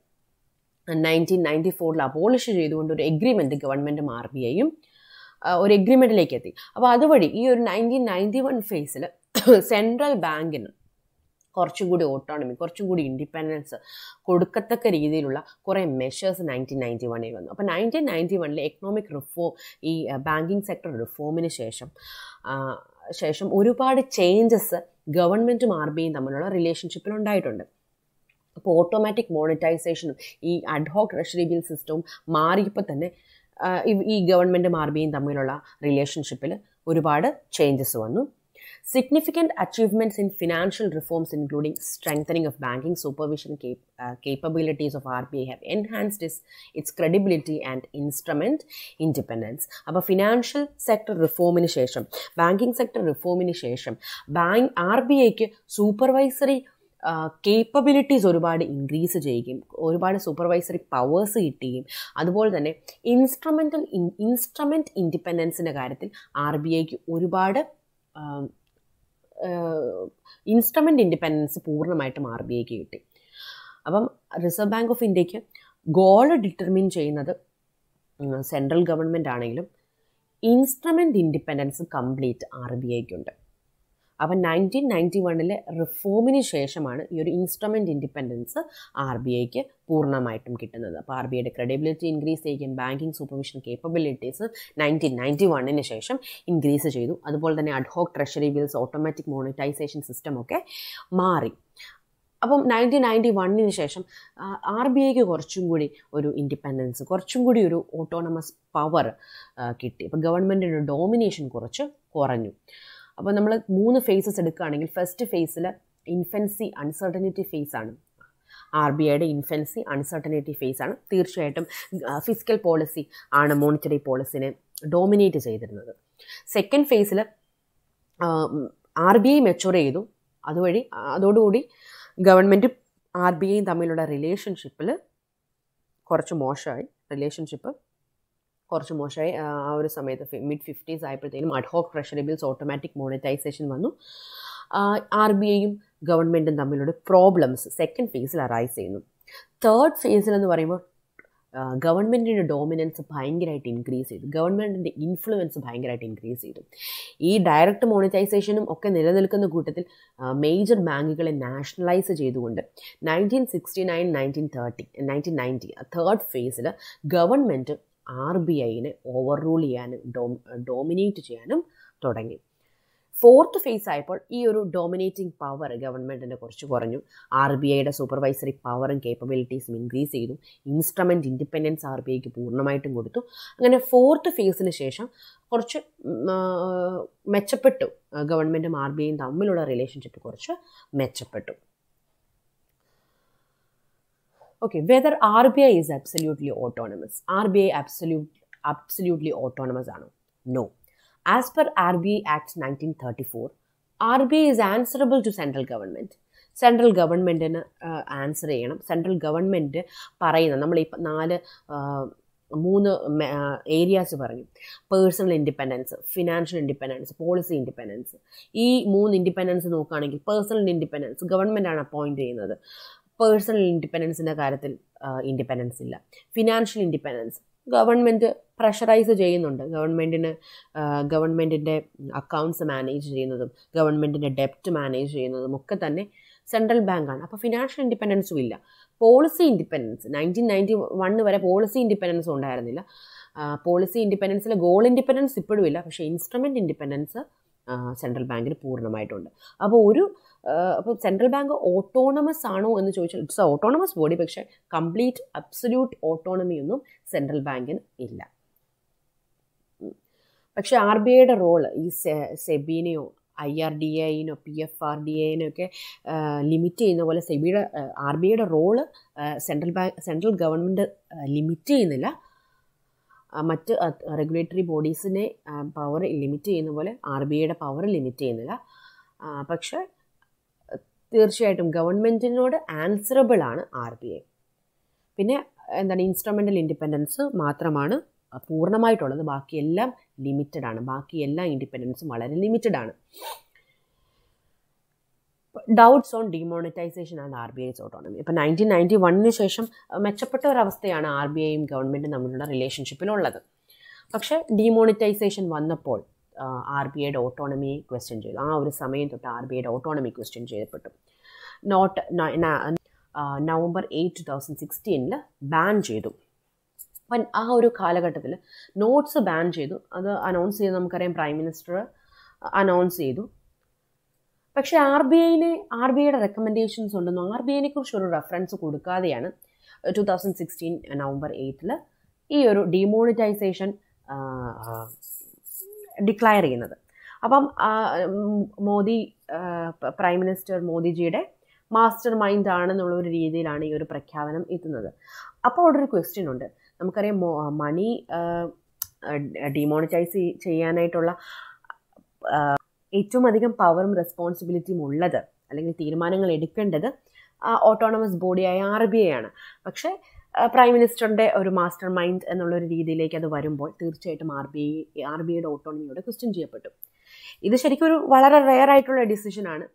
[SPEAKER 1] nineteen ninety ഫോറിൽ abolish ചെയ്തുകൊണ്ട് ഒരു agreement ഗവൺമെൻറ്റും R B ഐയും ഒരു എഗ്രിമെൻറ്റിലേക്ക് എത്തി അപ്പോൾ അതുവഴി ഈ ഒരു നയൻറ്റീൻ നയൻറ്റി വൺ ഫേസിൽ സെൻട്രൽ ബാങ്കിന് കുറച്ചും കൂടി ഓട്ടോണമി കുറച്ചും കൂടി ഇൻഡിപെൻഡൻസ് കൊടുക്കത്തക്ക രീതിയിലുള്ള കുറേ മെഷേഴ്സ് നയൻറ്റീൻ നയൻറ്റി വണ്ണിൽ വന്നു അപ്പോൾ നയൻറ്റീൻ നയൻറ്റി വണ്ണിൽ എക്കണോമിക് റിഫോം ഈ ബാങ്കിങ് സെക്ടർ റിഫോമിന് ശേഷം ശേഷം ഒരുപാട് ചേഞ്ചസ് ഗവൺമെൻറ്റും ആർ ബിയും തമ്മിലുള്ള റിലേഷൻഷിപ്പിൽ ഉണ്ടായിട്ടുണ്ട് അപ്പോൾ ഓട്ടോമാറ്റിക് മോണിറ്റൈസേഷനും ഈ അഡ്ഹോക്ക് ട്രഷറി ബിൽ സിസ്റ്റവും മാറിയപ്പോൾ തന്നെ ഈ ഗവൺമെൻറ്റും ആർ ബിയും തമ്മിലുള്ള റിലേഷൻഷിപ്പിൽ ഒരുപാട് ചേഞ്ചസ് വന്നു Significant achievements in financial reforms, including strengthening of banking supervision cap uh, capabilities of RBI, have enhanced its, its credibility and instrument independence. അപ്പോൾ ഫിനാൻഷ്യൽ sector റിഫോമിന് ശേഷം ബാങ്കിങ് സെക്ടർ റിഫോമിന് ശേഷം ബാങ്ക് ആർ ബി ഐക്ക് supervisory capabilities ഒരുപാട് increase ചെയ്യുകയും ഒരുപാട് supervisory powers കിട്ടുകയും അതുപോലെ തന്നെ ഇൻസ്ട്രുമെൻ്റൽ ഇൻസ്ട്രുമെൻറ്റ് ഇൻഡിപെൻഡൻസിൻ്റെ കാര്യത്തിൽ ആർ ബി ഐക്ക് ഒരുപാട് ഇൻസ്ട്രുമെൻ്റ് ഇൻഡിപെൻഡൻസ് പൂർണ്ണമായിട്ട് ആർ ബി ഐക്ക് കിട്ടി അപ്പം റിസർവ് ബാങ്ക് ഓഫ് ഇന്ത്യക്ക് ഗോൾ ഡിറ്റർമിൻ ചെയ്യുന്നത് സെൻട്രൽ ഗവൺമെൻറ് ആണെങ്കിലും instrument independence complete R B ഐക്കുണ്ട് അപ്പം നയൻറ്റീൻ നയൻറ്റി വണ്ണിലെ റിഫോമിന് ശേഷമാണ് ഈ ഒരു ഇൻസ്ട്രുമെൻറ്റ് ഇൻഡിപെൻഡൻസ് ആർ ബി ഐക്ക് പൂർണ്ണമായിട്ടും കിട്ടുന്നത് അപ്പോൾ ആർ ബി ഐയുടെ ക്രെഡിബിലിറ്റി ഇൻക്രീസ് ചെയ്യുകയും banking supervision capabilities nineteen ninety വണ്ണിന് ശേഷം ഇൻക്രീസ് ചെയ്തു അതുപോലെ തന്നെ ad hoc treasury bills automatic monetisation system ഒക്കെ മാറി അപ്പം നയൻറ്റീൻ നയൻറ്റി വണ്ണിന് ശേഷം ആർ ബി ഐക്ക് കുറച്ചും കൂടി ഒരു ഇൻഡിപെൻഡൻസ് കുറച്ചും കൂടി ഒരു ഓട്ടോണമസ് പവർ കിട്ടി അപ്പോൾ ഗവൺമെൻറ്റിൻ്റെ ഡോമിനേഷൻ കുറച്ച് കുറഞ്ഞു അപ്പോൾ നമ്മൾ മൂന്ന് ഫേസസ് എടുക്കുകയാണെങ്കിൽ ഫസ്റ്റ് ഫേസിൽ ഇൻഫൻസി അൺസർട്ടനിറ്റി ഫേസ് ആണ് ആർ ബി ഐയുടെ ഇൻഫൻസി അൺസർട്ടനിറ്റി ഫേസ് ആണ് തീർച്ചയായിട്ടും ഫിസിക്കൽ പോളിസി ആണ് മോണിറ്ററി പോളിസിനെ ഡോമിനേറ്റ് ചെയ്തിരുന്നത് സെക്കൻഡ് ഫേസിൽ ആർ ബി ഐ മെച്ചൂർ ചെയ്തു അതുവഴി അതോടുകൂടി ഗവൺമെൻറ്റും ആർ ബി ഐയും തമ്മിലുള്ള റിലേഷൻഷിപ്പിൽ കുറച്ച് മോശമായി റിലേഷൻഷിപ്പ് കുറച്ച് മോശമായി ആ ഒരു സമയത്ത് മിഡ് ഫിഫ്റ്റീസ് ആയപ്പോഴത്തേനും ad hoc treasury bills automatic monetisation വന്നു ആർ ബി ഐയും ഗവൺമെൻറ്റും തമ്മിലുള്ള പ്രോബ്ലംസ് സെക്കൻഡ് ഫേസിൽ അറൈസ് ചെയ്യുന്നു തേർഡ് ഫേസിൽ എന്ന് പറയുമ്പോൾ ഗവൺമെൻറ്റിൻ്റെ ഡോമിനൻസ് ഭയങ്കരമായിട്ട് ഇൻക്രീസ് ചെയ്തു ഗവൺമെൻറ്റിൻ്റെ ഇൻഫ്ലുവൻസ് ഭയങ്കരമായിട്ട് ഇൻക്രീസ് ചെയ്തു ഈ ഡയറക്റ്റ് മോണിറ്റൈസേഷനും ഒക്കെ നിലനിൽക്കുന്ന കൂട്ടത്തിൽ മേജർ ബാങ്കുകളെ നാഷണലൈസ് ചെയ്തുകൊണ്ട് nineteen sixty nine nineteen thirty nineteen ninety third ഫേസിൽ ഗവൺമെൻറ് ആർ ബി ഐനെ ഓവർ റൂൾ ചെയ്യാനും ഡോ ഡോമിനേറ്റ് ചെയ്യാനും തുടങ്ങി ഫോർത്ത് ഫേസ് ആയപ്പോൾ ഈ ഒരു ഡോമിനേറ്റിംഗ് പവർ ഗവൺമെൻറ്റിൻ്റെ കുറച്ച് കുറഞ്ഞു ആർ ബി ഐയുടെ സൂപ്പർവൈസറി പവറും കേപ്പബിലിറ്റീസും ഇൻക്രീസ് ചെയ്തു ഇൻസ്ട്രുമെൻറ്റ് ഇൻഡിപെൻഡൻസ് ആർ ബി ഐക്ക് പൂർണ്ണമായിട്ടും കൊടുത്തു അങ്ങനെ ഫോർത്ത് ഫേസിന് ശേഷം കുറച്ച് മെച്ചപ്പെട്ടു ഗവൺമെൻറ്റും ആർ ബി ഐയും തമ്മിലുള്ള റിലേഷൻഷിപ്പ് കുറച്ച് മെച്ചപ്പെട്ടു okay whether R B I is autonomous R B I is absolutely autonomous rbi no as per R B I act nineteen thirty four R B I is answerable to central government central ഗവൺമെൻറ്റിന് answer ചെയ്യണം central government പറയുന്ന നമ്മൾ ഈ നാല് മൂന്ന് areas പറഞ്ഞു personal independence financial independence policy independence ഈ മൂന്ന് ഇൻഡിപെൻഡൻസ് നോക്കുകയാണെങ്കിൽ പേഴ്സണൽ ഇൻഡിപെൻഡൻസ് ഗവൺമെൻറ് ആണ് അപ്പോയിൻറ്റ് ചെയ്യുന്നത് പേഴ്സണൽ ഇൻഡിപെൻഡൻസിൻ്റെ കാര്യത്തിൽ ഇൻഡിപെൻഡൻസ് ഇല്ല ഫിനാൻഷ്യൽ ഇൻഡിപെൻഡൻസ് ഗവൺമെൻറ് പ്രഷറൈസ് ചെയ്യുന്നുണ്ട് ഗവൺമെൻറ്റിന് ഗവൺമെൻറ്റിൻ്റെ അക്കൗണ്ട്സ് മാനേജ് ചെയ്യുന്നതും ഗവൺമെൻറ്റിൻ്റെ ഡെപ്റ്റ് മാനേജ് ചെയ്യുന്നതും ഒക്കെ തന്നെ സെൻട്രൽ ബാങ്കാണ് അപ്പോൾ ഫിനാൻഷ്യൽ ഇൻഡിപെൻഡൻസും ഇല്ല policy independence nineteen ninety one വരെ പോളിസി ഇൻഡിപെൻഡൻസ് ഉണ്ടായിരുന്നില്ല പോളിസി ഇൻഡിപെൻഡൻസിൽ ഗോൾ ഇൻഡിപെൻഡൻസ് ഇപ്പോഴും ഇല്ല പക്ഷേ ഇൻസ്ട്രുമെൻറ്റ് ഇൻഡിപെൻഡൻസ് സെൻട്രൽ ബാങ്കിന് പൂർണ്ണമായിട്ടുണ്ട് അപ്പോൾ ഒരു അപ്പോൾ സെൻട്രൽ ബാങ്ക് ഓട്ടോണമസ് ആണോ എന്ന് ചോദിച്ചാൽ ഇറ്റ്സ് ഓട്ടോണമസ് ബോഡി പക്ഷേ കംപ്ലീറ്റ് അബ്സല്യൂട്ട് ഒന്നും സെൻട്രൽ ബാങ്കിന് ഇല്ല പക്ഷേ ആർ ബി ഐയുടെ റോള് ഈ സെബീനെയോ ഐ ആർ ഡി ഐനോ പി എഫ് ആർ ഡി ഐനൊക്കെ ലിമിറ്റ് ചെയ്യുന്ന പോലെ സെബിയുടെ ആർ ബി ഐയുടെ role central bank central government limit ചെയ്യുന്നില്ല മറ്റ് റെഗുലേറ്ററി ബോഡീസിനെ പവർ ലിമിറ്റ് ചെയ്യുന്ന പോലെ ആർ ബി ഐയുടെ പവർ ലിമിറ്റ് ചെയ്യുന്നില്ല പക്ഷേ തീർച്ചയായിട്ടും ഗവൺമെൻറ്റിനോട് ആൻസറബിൾ ആണ് ആർ ബി ഐ പിന്നെ എന്താണ് ഇൻസ്ട്രുമെൻ്റൽ ഇൻഡിപെൻഡൻസ് മാത്രമാണ് പൂർണ്ണമായിട്ടുള്ളത് ബാക്കിയെല്ലാം ലിമിറ്റഡ് ആണ് ബാക്കി എല്ലാ ഇൻഡിപെൻഡൻസും വളരെ ലിമിറ്റഡ് ആണ് doubts on demonetisation and R B I's autonomy ഇപ്പം നയൻറ്റീൻ നയൻറ്റി വണ്ണിന് ശേഷം മെച്ചപ്പെട്ട ഒരവസ്ഥയാണ് ആർ ബി ഐയും ഗവൺമെൻറ്റും തമ്മിലുള്ള റിലേഷൻഷിപ്പിലുള്ളത് പക്ഷേ ഡിമോണിറ്റൈസേഷൻ വന്നപ്പോൾ ആർ ബി ഐയുടെ ഓട്ടോണമി ക്വസ്റ്റ്യൻ ചെയ്തു ആ ഒരു സമയം തൊട്ട് ആർ ബി ഐയുടെ ഓട്ടോണമി ക്വസ്റ്റ്യൻ ചെയ്യപ്പെട്ടു note November eight two thousand സിക്സ്റ്റീനിൽ ബാൻ ചെയ്തു അപ്പം ആ ഒരു കാലഘട്ടത്തിൽ നോട്ട്സ് ബാൻ ചെയ്തു അത് അനൗൺസ് ചെയ്ത് നമുക്കറിയാം പ്രൈം മിനിസ്റ്റർ അനൗൺസ് ചെയ്തു പക്ഷേ ആർ ബി ഐനെ ആർ ബി ഐയുടെ റെക്കമെൻഡേഷൻസ് ഉണ്ടെന്നും ആർ ബി ഐനെ കുറിച്ചൊരു ഒരു റെഫറൻസ് കൊടുക്കാതെയാണ് ടു തൗസൻഡ് സിക്സ്റ്റീൻ നവംബർ എയ്റ്റിൽ ഈ ഒരു ഡിമോണിറ്റൈസേഷൻ ഡിക്ലയർ ചെയ്യുന്നത് അപ്പം മോദി പ്രൈം മിനിസ്റ്റർ മോദിജിയുടെ മാസ്റ്റർ മൈൻഡ് ആണെന്നുള്ള ഒരു രീതിയിലാണ് ഈ ഒരു പ്രഖ്യാപനം എത്തുന്നത് അപ്പോൾ അവിടെ ഒരു ക്വസ്റ്റ്യൻ ഉണ്ട് നമുക്കറിയാം മണി ഡിമോണിറ്റൈസ് ചെയ്യാനായിട്ടുള്ള ഏറ്റവും അധികം പവറും റെസ്പോൺസിബിലിറ്റിയും ഉള്ളത് അല്ലെങ്കിൽ തീരുമാനങ്ങൾ എടുക്കേണ്ടത് ഓട്ടോണമസ് ബോഡിയായ ആർ ബി ഐ ആണ് പക്ഷേ പ്രൈം മിനിസ്റ്ററുടെ ഒരു മാസ്റ്റർ മൈൻഡ് എന്നുള്ളൊരു രീതിയിലേക്ക് അത് വരുമ്പോൾ തീർച്ചയായിട്ടും ആർ ബി ആർ ബിയുടെ ഓട്ടോണമിയോട് ക്വസ്റ്റ്യൻ ചെയ്യപ്പെട്ടു ഇത് ശരിക്കും ഒരു വളരെ റെയർ ആയിട്ടുള്ള ഡിസിഷനാണ്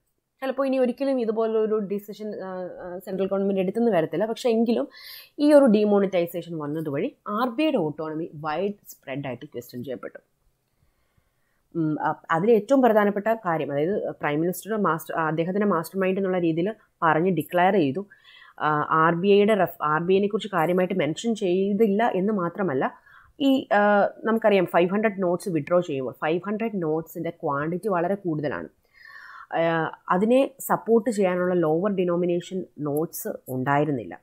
[SPEAKER 1] ചിലപ്പോൾ ഇനി ഒരിക്കലും ഇതുപോലൊരു ഡിസിഷൻ സെൻട്രൽ ഗവൺമെൻറ് എടുത്തെന്ന് വരത്തില്ല പക്ഷേ എങ്കിലും ഈ ഒരു ഡിമോണിറ്റൈസേഷൻ വന്നതുവഴി ആർ ബി ഐയുടെ ഓട്ടോണമി വൈഡ് സ്പ്രെഡായിട്ട് ക്വസ്റ്റ്യൻ ചെയ്യപ്പെട്ടു അതിൽ ഏറ്റവും പ്രധാനപ്പെട്ട കാര്യം അതായത് പ്രൈം മിനിസ്റ്ററുടെ മാസ്റ്റർ അദ്ദേഹത്തിൻ്റെ മാസ്റ്റർ മൈൻഡ് എന്നുള്ള രീതിയിൽ പറഞ്ഞ് ഡിക്ലെയർ ചെയ്തു ആർ ബി ഐയുടെ റെഫ് ആർ ബി ഐനെ കുറിച്ച് കാര്യമായിട്ട് മെൻഷൻ ചെയ്തില്ല എന്ന് മാത്രമല്ല ഈ നമുക്കറിയാം ഫൈവ് ഹൺഡ്രഡ് നോട്ട്സ് വിഡ്രോ ചെയ്യുമ്പോൾ ഫൈവ് ഹൺഡ്രഡ് നോട്ട്സിൻ്റെ ക്വാണ്ടിറ്റി വളരെ കൂടുതലാണ് അതിനെ സപ്പോർട്ട് ചെയ്യാനുള്ള ലോവർ ഡിനോമിനേഷൻ നോട്ട്സ് ഉണ്ടായിരുന്നില്ല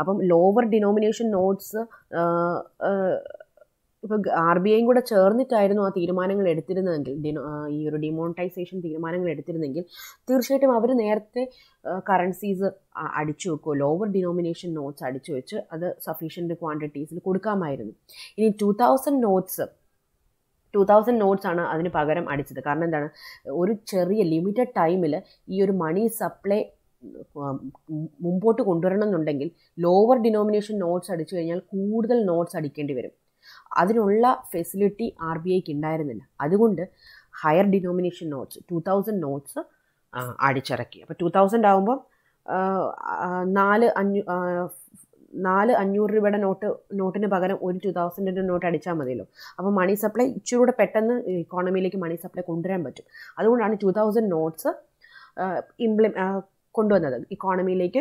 [SPEAKER 1] അപ്പം ലോവർ ഡിനോമിനേഷൻ നോട്ട്സ് ഇപ്പോൾ ആർ ബി ഐയും കൂടെ ചേർന്നിട്ടായിരുന്നു ആ തീരുമാനങ്ങൾ എടുത്തിരുന്നതെങ്കിൽ ഈ ഒരു ഡിമോണിറ്റൈസേഷൻ തീരുമാനങ്ങൾ എടുത്തിരുന്നെങ്കിൽ തീർച്ചയായിട്ടും അവർ നേരത്തെ കറൻസീസ് അടിച്ചു വെക്കുമോ ലോവർ ഡിനോമിനേഷൻ നോട്ട്സ് അടിച്ചു വെച്ച് അത് സഫീഷ്യൻറ്റ് ക്വാണ്ടിറ്റീസിൽ കൊടുക്കാമായിരുന്നു ഇനി two thousand notes two thousand notes ആണ് അതിന് പകരം അടിച്ചത് കാരണം എന്താണ് ഒരു ചെറിയ ലിമിറ്റഡ് ടൈമിൽ ഈ ഒരു മണി സപ്ലൈ മുമ്പോട്ട് കൊണ്ടുവരണം എന്നുണ്ടെങ്കിൽ ലോവർ ഡിനോമിനേഷൻ നോട്ട്സ് അടിച്ചു കഴിഞ്ഞാൽ കൂടുതൽ നോട്ട്സ് അടിക്കേണ്ടി വരും അതിനുള്ള ഫെസിലിറ്റി ആർ ബി ഐക്ക് ഉണ്ടായിരുന്നില്ല അതുകൊണ്ട് higher denomination notes two thousand notes അടിച്ചിറക്കി അപ്പോൾ ടു തൗസൻഡ് ആകുമ്പോൾ നാല് അഞ്ഞൂ നാല് അഞ്ഞൂറ് രൂപയുടെ നോട്ട് നോട്ടിന് പകരം ഒരു ടു തൗസൻഡിൻ്റെ നോട്ട് അടിച്ചാൽ മതിയല്ലോ അപ്പോൾ മണി സപ്ലൈ കൂടെ പെട്ടെന്ന് ഇക്കോണമിയിലേക്ക് മണി സപ്ലൈ കൊണ്ടുവരാൻ പറ്റും അതുകൊണ്ടാണ് ടു തൗസൻഡ് നോട്ട്സ് ഇംപ്ലി കൊണ്ടുവന്നത് ഇക്കോണമിയിലേക്ക്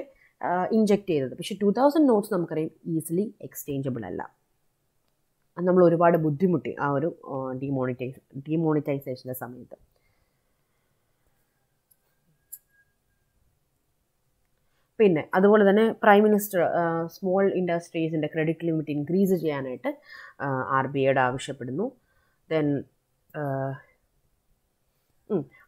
[SPEAKER 1] ഇഞ്ചെക്ട് ചെയ്തത് പക്ഷേ ടു തൗസൻഡ് നോട്ട്സ് നമുക്കറിയാം ഈസിലി എക്സ്ചേഞ്ചബിൾ അല്ല നമ്മൾ ഒരുപാട് ബുദ്ധിമുട്ടി ആ ഒരു ഡിമോണിറ്റൈസ് ഡിമോണിറ്റൈസേഷൻ്റെ സമയത്ത് പിന്നെ അതുപോലെ തന്നെ പ്രൈം മിനിസ്റ്റർ സ്മോൾ ഇൻഡസ്ട്രീസിൻ്റെ ക്രെഡിറ്റ് ലിമിറ്റ് ഇൻക്രീസ് ചെയ്യാനായിട്ട് ആർ ബി ഐയുടെ ആവശ്യപ്പെടുന്നു ദെൻ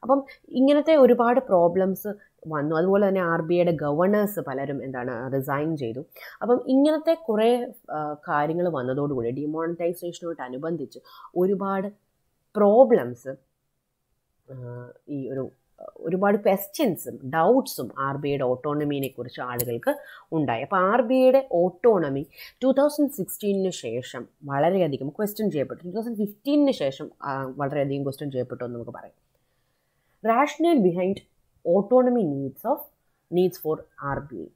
[SPEAKER 1] അപ്പം ഇങ്ങനത്തെ ഒരുപാട് പ്രോബ്ലംസ് വന്നു അതുപോലെ തന്നെ ആർ ബി ഐയുടെ ഗവർണേഴ്സ് പലരും എന്താണ് റിസൈൻ ചെയ്തു അപ്പം ഇങ്ങനത്തെ കുറേ കാര്യങ്ങൾ വന്നതോടുകൂടി ഡിമോണിറ്റൈസേഷനോട് അനുബന്ധിച്ച് ഒരുപാട് പ്രോബ്ലംസ് ഈ ഒരു ഒരുപാട് ക്വസ്റ്റ്യൻസും ഡൗട്ട്സും ആർ ബി ഐയുടെ ഓട്ടോണമിനെ കുറിച്ച് ആളുകൾക്ക് ഉണ്ടായി അപ്പോൾ ആർ ബി ഐയുടെ ഓട്ടോണമി ടു തൗസൻഡ് സിക്സ്റ്റീനു ശേഷം വളരെയധികം ക്വസ്റ്റ്യൻ ചെയ്യപ്പെട്ടു ടു തൗസൻഡ് ഫിഫ്റ്റീനു ശേഷം വളരെയധികം ക്വസ്റ്റ്യൻ ചെയ്യപ്പെട്ടു എന്ന് നമുക്ക് പറയാം rationale behind autonomy needs of needs for RBA.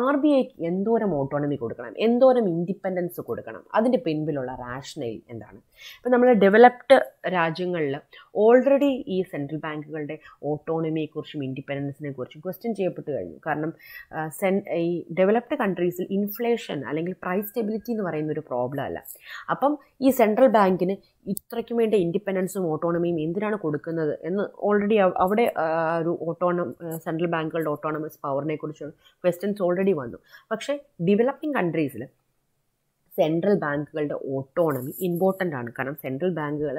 [SPEAKER 1] R B ഐക്ക് എന്തോരം ഓട്ടോണമി കൊടുക്കണം എന്തോരം ഇൻഡിപെൻഡൻസ് കൊടുക്കണം അതിൻ്റെ പിൻപിലുള്ള റാഷണൽ എന്താണ് ഇപ്പം നമ്മൾ ഡെവലപ്ഡ് രാജ്യങ്ങളിൽ ഓൾറെഡി ഈ സെൻട്രൽ ബാങ്കുകളുടെ ഓട്ടോണമിയെക്കുറിച്ചും ഇൻഡിപെൻഡൻസിനെ കുറിച്ചും ക്വസ്റ്റ്യൻ ചെയ്യപ്പെട്ട് കഴിഞ്ഞു കാരണം സെൻ ഈ ഡെവലപ്ഡ് കൺട്രീസിൽ ഇൻഫ്ലേഷൻ അല്ലെങ്കിൽ പ്രൈസ് സ്റ്റെബിലിറ്റി എന്ന് പറയുന്ന ഒരു പ്രോബ്ലം അല്ല അപ്പം ഈ സെൻട്രൽ ബാങ്കിന് ഇത്രയ്ക്കും വേണ്ട ഇൻഡിപെൻഡൻസും ഓട്ടോണമിയും എന്തിനാണ് കൊടുക്കുന്നത് എന്ന് ഓൾറെഡി അവിടെ ഒരു ഓട്ടോണം സെൻട്രൽ ബാങ്കുകളുടെ ഓട്ടോണമസ് പവറിനെ കുറിച്ചുള്ള ക്വസ്റ്റ്യൻസ് ഓൾറെഡി വന്നു പക്ഷേ ഡെവലപ്പിംഗ് കൺട്രീസിൽ സെൻട്രൽ ബാങ്കുകളുടെ ഓട്ടോണമി ഇമ്പോർട്ടൻ്റ് ആണ് കാരണം സെൻട്രൽ ബാങ്കുകൾ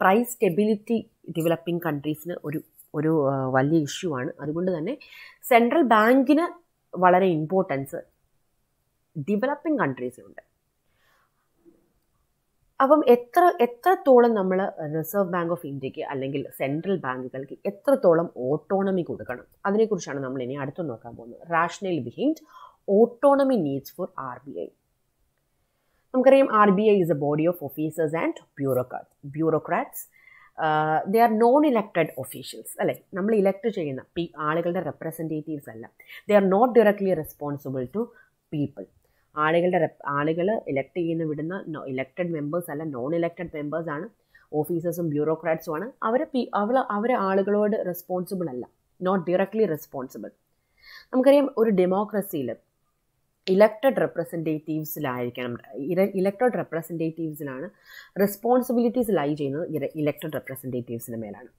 [SPEAKER 1] പ്രൈസ് സ്റ്റെബിലിറ്റി ഡെവലപ്പിംഗ് കൺട്രീസിന് ഒരു ഒരു വലിയ ഇഷ്യൂ ആണ് അതുകൊണ്ട് തന്നെ സെൻട്രൽ ബാങ്കിന് വളരെ ഇമ്പോർട്ടൻസ് ഡെവലപ്പിംഗ് കൺട്രീസിനുണ്ട് അപ്പം എത്ര എത്രത്തോളം നമ്മൾ റിസർവ് ബാങ്ക് ഓഫ് ഇന്ത്യക്ക് അല്ലെങ്കിൽ സെൻട്രൽ ബാങ്കുകൾക്ക് എത്രത്തോളം ഓട്ടോണമി കൊടുക്കണം അതിനെക്കുറിച്ചാണ് നമ്മൾ ഇനി അടുത്ത് നോക്കാൻ പോകുന്നത് rational behind autonomy needs for R B I നമുക്കറിയാം R B I is a body of officers and bureaucrats bureaucrats the are non elected officials അല്ലേ നമ്മൾ ഇലക്ട് ചെയ്യുന്ന ആളുകളുടെ റെപ്രസെൻറ്റേറ്റീവ്സ് അല്ല they are not directly responsible to people ആളുകളുടെ ആളുകൾ elect ചെയ്യുന്ന വിടുന്ന ഇലക്റ്റഡ് മെമ്പേഴ്സ് അല്ല നോൺ ഇലക്റ്റഡ് മെമ്പേഴ്സാണ് ഓഫീസേഴ്സും ബ്യൂറോക്രാറ്റ്സുമാണ് അവരെ പി അവൾ അവർ ആളുകളോട് റെസ്പോൺസിബിൾ അല്ല നോട്ട് ഡയറക്ട്ലി റെസ്പോൺസിബിൾ നമുക്കറിയാം ഒരു ഡെമോക്രസിയിൽ ഇലക്റ്റഡ് റെപ്രസെൻറ്റേറ്റീവ്സിലായിരിക്കണം ഇലക്റ്റഡ് റെപ്രസെൻറ്റേറ്റീവ്സിലാണ് റെസ്പോൺസിബിലിറ്റീസ് ലൈ ചെയ്യുന്നത് ഇലക്റ്റഡ് റെപ്രസെൻറ്റേറ്റീവ്സിന് മേലാണ്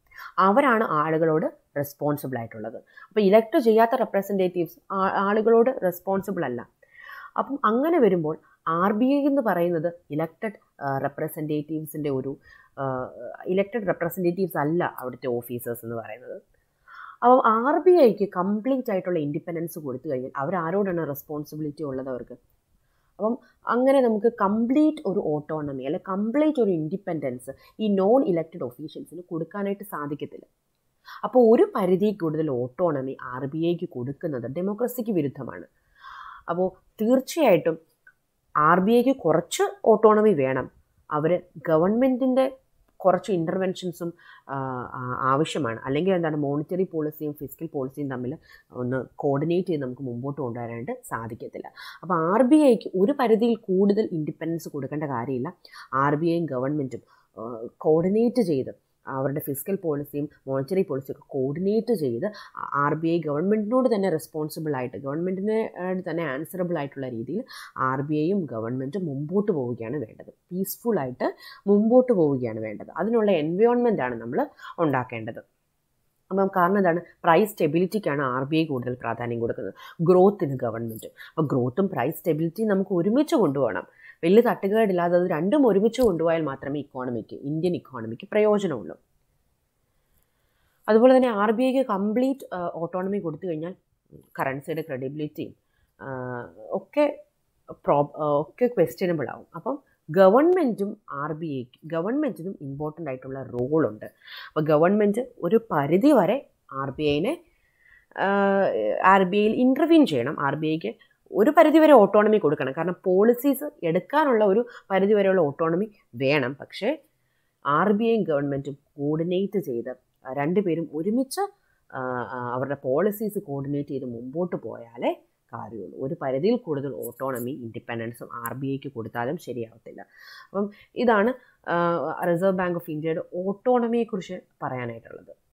[SPEAKER 1] അവരാണ് ആളുകളോട് റെസ്പോൺസിബിൾ ആയിട്ടുള്ളത് അപ്പോൾ ഇലക്ട് ചെയ്യാത്ത റെപ്രസെൻറ്റേറ്റീവ്സ് ആളുകളോട് റെസ്പോൺസിബിൾ അല്ല അപ്പം അങ്ങനെ വരുമ്പോൾ ആർ ബി ഐ എന്ന് പറയുന്നത് ഇലക്റ്റഡ് റെപ്രസെൻറ്റേറ്റീവ്സിൻ്റെ ഒരു ഇലക്റ്റഡ് റെപ്രസെൻറ്റേറ്റീവ്സ് അല്ല അവിടുത്തെ ഓഫീസേഴ്സ് എന്ന് പറയുന്നത് അപ്പോൾ ആർ ബി ഐക്ക് കംപ്ലീറ്റ് ആയിട്ടുള്ള ഇൻഡിപെൻഡൻസ് കൊടുത്തു കഴിഞ്ഞാൽ അവരാരോടാണ് റെസ്പോൺസിബിലിറ്റി ഉള്ളത് അവർക്ക് അപ്പം അങ്ങനെ നമുക്ക് കംപ്ലീറ്റ് ഒരു ഓട്ടോണമി അല്ലെ കംപ്ലീറ്റ് ഒരു ഇൻഡിപെൻഡൻസ് ഈ നോൺ ഇലക്റ്റഡ് ഒഫീഷ്യൽസിന് കൊടുക്കാനായിട്ട് സാധിക്കത്തില്ല അപ്പോൾ ഒരു പരിധി കൂടുതൽ ഓട്ടോണമി ആർ ബി ഐക്ക് കൊടുക്കുന്നത് ഡെമോക്രസിക്ക് വിരുദ്ധമാണ് അപ്പോൾ തീർച്ചയായിട്ടും ആർ ബി ഐക്ക് കുറച്ച് ഓട്ടോണമി വേണം അവർ ഗവൺമെൻറ്റിൻ്റെ കുറച്ച് ഇൻ്റർവെൻഷൻസും ആവശ്യമാണ് അല്ലെങ്കിൽ എന്താണ് മോണിറ്ററി പോളിസിയും ഫിസിക്കൽ പോളിസിയും തമ്മിൽ ഒന്ന് കോർഡിനേറ്റ് ചെയ്ത് നമുക്ക് മുമ്പോട്ട് കൊണ്ടുവരാനായിട്ട് സാധിക്കത്തില്ല അപ്പോൾ ആർ ബി ഐക്ക് ഒരു പരിധിയിൽ കൂടുതൽ ഇൻഡിപെൻഡൻസ് കൊടുക്കേണ്ട കാര്യമില്ല ആർ ബി ഐയും ഗവൺമെൻറ്റും കോർഡിനേറ്റ് ചെയ്ത് അവരുടെ ഫിസിക്കൽ പോളിസിയും മോണിറ്ററി പോളിസിയും ഒക്കെ കോർഡിനേറ്റ് ചെയ്ത് ആർ ബി ഐ ഗവൺമെൻറ്റിനോട് തന്നെ റെസ്പോൺസിബിൾ ആയിട്ട് ഗവൺമെൻറ്റിന് തന്നെ ആൻസറബിൾ ആയിട്ടുള്ള രീതിയിൽ ആർ ബി ഐയും ഗവൺമെൻറ്റും മുമ്പോട്ട് പോവുകയാണ് വേണ്ടത് പീസ്ഫുള്ളായിട്ട് ആയിട്ട് മുമ്പോട്ട് പോവുകയാണ് വേണ്ടത് അതിനുള്ള എൻവയോൺമെൻറ്റാണ് ആണ് നമ്മൾ ഉണ്ടാക്കേണ്ടത് അപ്പം കാരണം എന്താണ് പ്രൈസ് സ്റ്റെബിലിറ്റിക്കാണ് ആർ ബി ഐ കൂടുതൽ പ്രാധാന്യം കൊടുക്കുന്നത് ഗ്രോത്തിന് ഗവൺമെൻറ്റും അപ്പോൾ ഗ്രോത്തും പ്രൈസ് സ്റ്റെബിലിറ്റിയും നമുക്ക് ഒരുമിച്ച് കൊണ്ടുപോകണം വലിയ തട്ടുകേടില്ലാതെ അത് രണ്ടും ഒരുമിച്ച് കൊണ്ടുപോയാൽ മാത്രമേ ഇക്കോണമിക്ക് ഇന്ത്യൻ ഇക്കോണമിക്ക് പ്രയോജനമുള്ളൂ അതുപോലെ തന്നെ ആർ ബി ഐക്ക് കംപ്ലീറ്റ് ഓട്ടോണമി കൊടുത്തു കഴിഞ്ഞാൽ കറൻസിയുടെ ക്രെഡിബിലിറ്റിയും ഒക്കെ പ്രോ ഒക്കെ ക്വസ്റ്റ്യനബിൾ ആവും അപ്പം ഗവൺമെൻറ്റും ആർ ബി ഐക്ക് ഗവൺമെൻറ്റിനും ഇമ്പോർട്ടൻ്റ് ആയിട്ടുള്ള റോളുണ്ട് അപ്പോൾ ഗവൺമെൻറ് ഒരു പരിധി വരെ ആർ ബി ഐനെ ആർ ബി ഐയിൽ ഇൻ്റർവ്യൂ ചെയ്യണം ആർ ബി ഐക്ക് ഒരു പരിധിവരെ ഓട്ടോണമി കൊടുക്കണം കാരണം പോളിസീസ് എടുക്കാനുള്ള ഒരു പരിധിവരെയുള്ള ഓട്ടോണമി വേണം പക്ഷേ ആർ ബി ഐയും ഗവൺമെൻറ്റും കോർഡിനേറ്റ് ചെയ്ത് രണ്ടുപേരും ഒരുമിച്ച് അവരുടെ പോളിസീസ് കോർഡിനേറ്റ് ചെയ്ത് മുമ്പോട്ട് പോയാലേ കാര്യമുള്ളൂ ഒരു പരിധിയിൽ കൂടുതൽ ഓട്ടോണമി ഇൻഡിപെൻഡൻസും ആർ ബി ഐക്ക് കൊടുത്താലും ശരിയാവത്തില്ല അപ്പം ഇതാണ് റിസർവ് ബാങ്ക് ഓഫ് ഇന്ത്യയുടെ ഓട്ടോണമിയെക്കുറിച്ച് പറയാനായിട്ടുള്ളത്